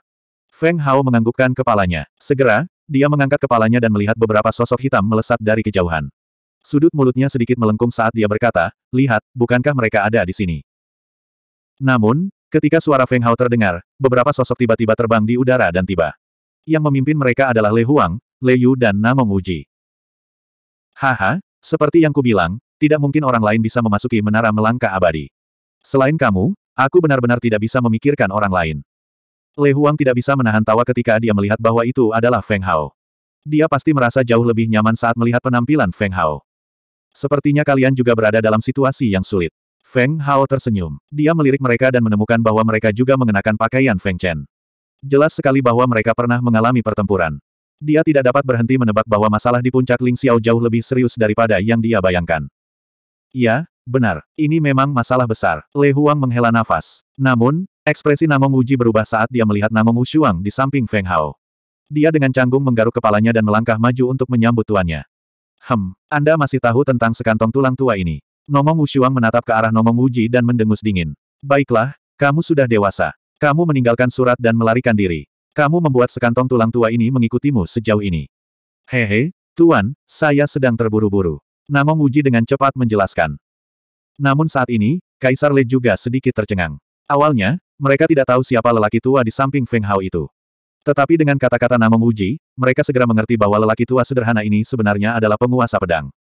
Feng Hao menganggukkan kepalanya. Segera, dia mengangkat kepalanya dan melihat beberapa sosok hitam melesat dari kejauhan. Sudut mulutnya sedikit melengkung saat dia berkata, lihat, bukankah mereka ada di sini? Namun, ketika suara Feng Hao terdengar, beberapa sosok tiba-tiba terbang di udara dan tiba. Yang memimpin mereka adalah Le Huang, Le Yu dan Namong Uji. Haha, seperti yang kubilang, tidak mungkin orang lain bisa memasuki menara melangkah abadi. Selain kamu, aku benar-benar tidak bisa memikirkan orang lain. Le Huang tidak bisa menahan tawa ketika dia melihat bahwa itu adalah Feng Hao. Dia pasti merasa jauh lebih nyaman saat melihat penampilan Feng Hao. Sepertinya kalian juga berada dalam situasi yang sulit. Feng Hao tersenyum. Dia melirik mereka dan menemukan bahwa mereka juga mengenakan pakaian Feng Chen. Jelas sekali bahwa mereka pernah mengalami pertempuran. Dia tidak dapat berhenti menebak bahwa masalah di puncak Ling Xiao jauh lebih serius daripada yang dia bayangkan. Ya, benar. Ini memang masalah besar. Le Huang menghela nafas. Namun, Ekspresi Namong Uji berubah saat dia melihat Namong Ushuang di samping Feng Hao. Dia dengan canggung menggaruk kepalanya dan melangkah maju untuk menyambut tuannya. Hem, Anda masih tahu tentang sekantong tulang tua ini. Nomong Ushuang menatap ke arah Nomong Uji dan mendengus dingin. Baiklah, kamu sudah dewasa. Kamu meninggalkan surat dan melarikan diri. Kamu membuat sekantong tulang tua ini mengikutimu sejauh ini. Hehe, Tuan, saya sedang terburu-buru. Namong Uji dengan cepat menjelaskan. Namun saat ini, Kaisar Le juga sedikit tercengang. Awalnya, mereka tidak tahu siapa lelaki tua di samping Feng Hao itu. Tetapi dengan kata-kata Namong Uji, mereka segera mengerti bahwa lelaki tua sederhana ini sebenarnya adalah penguasa pedang.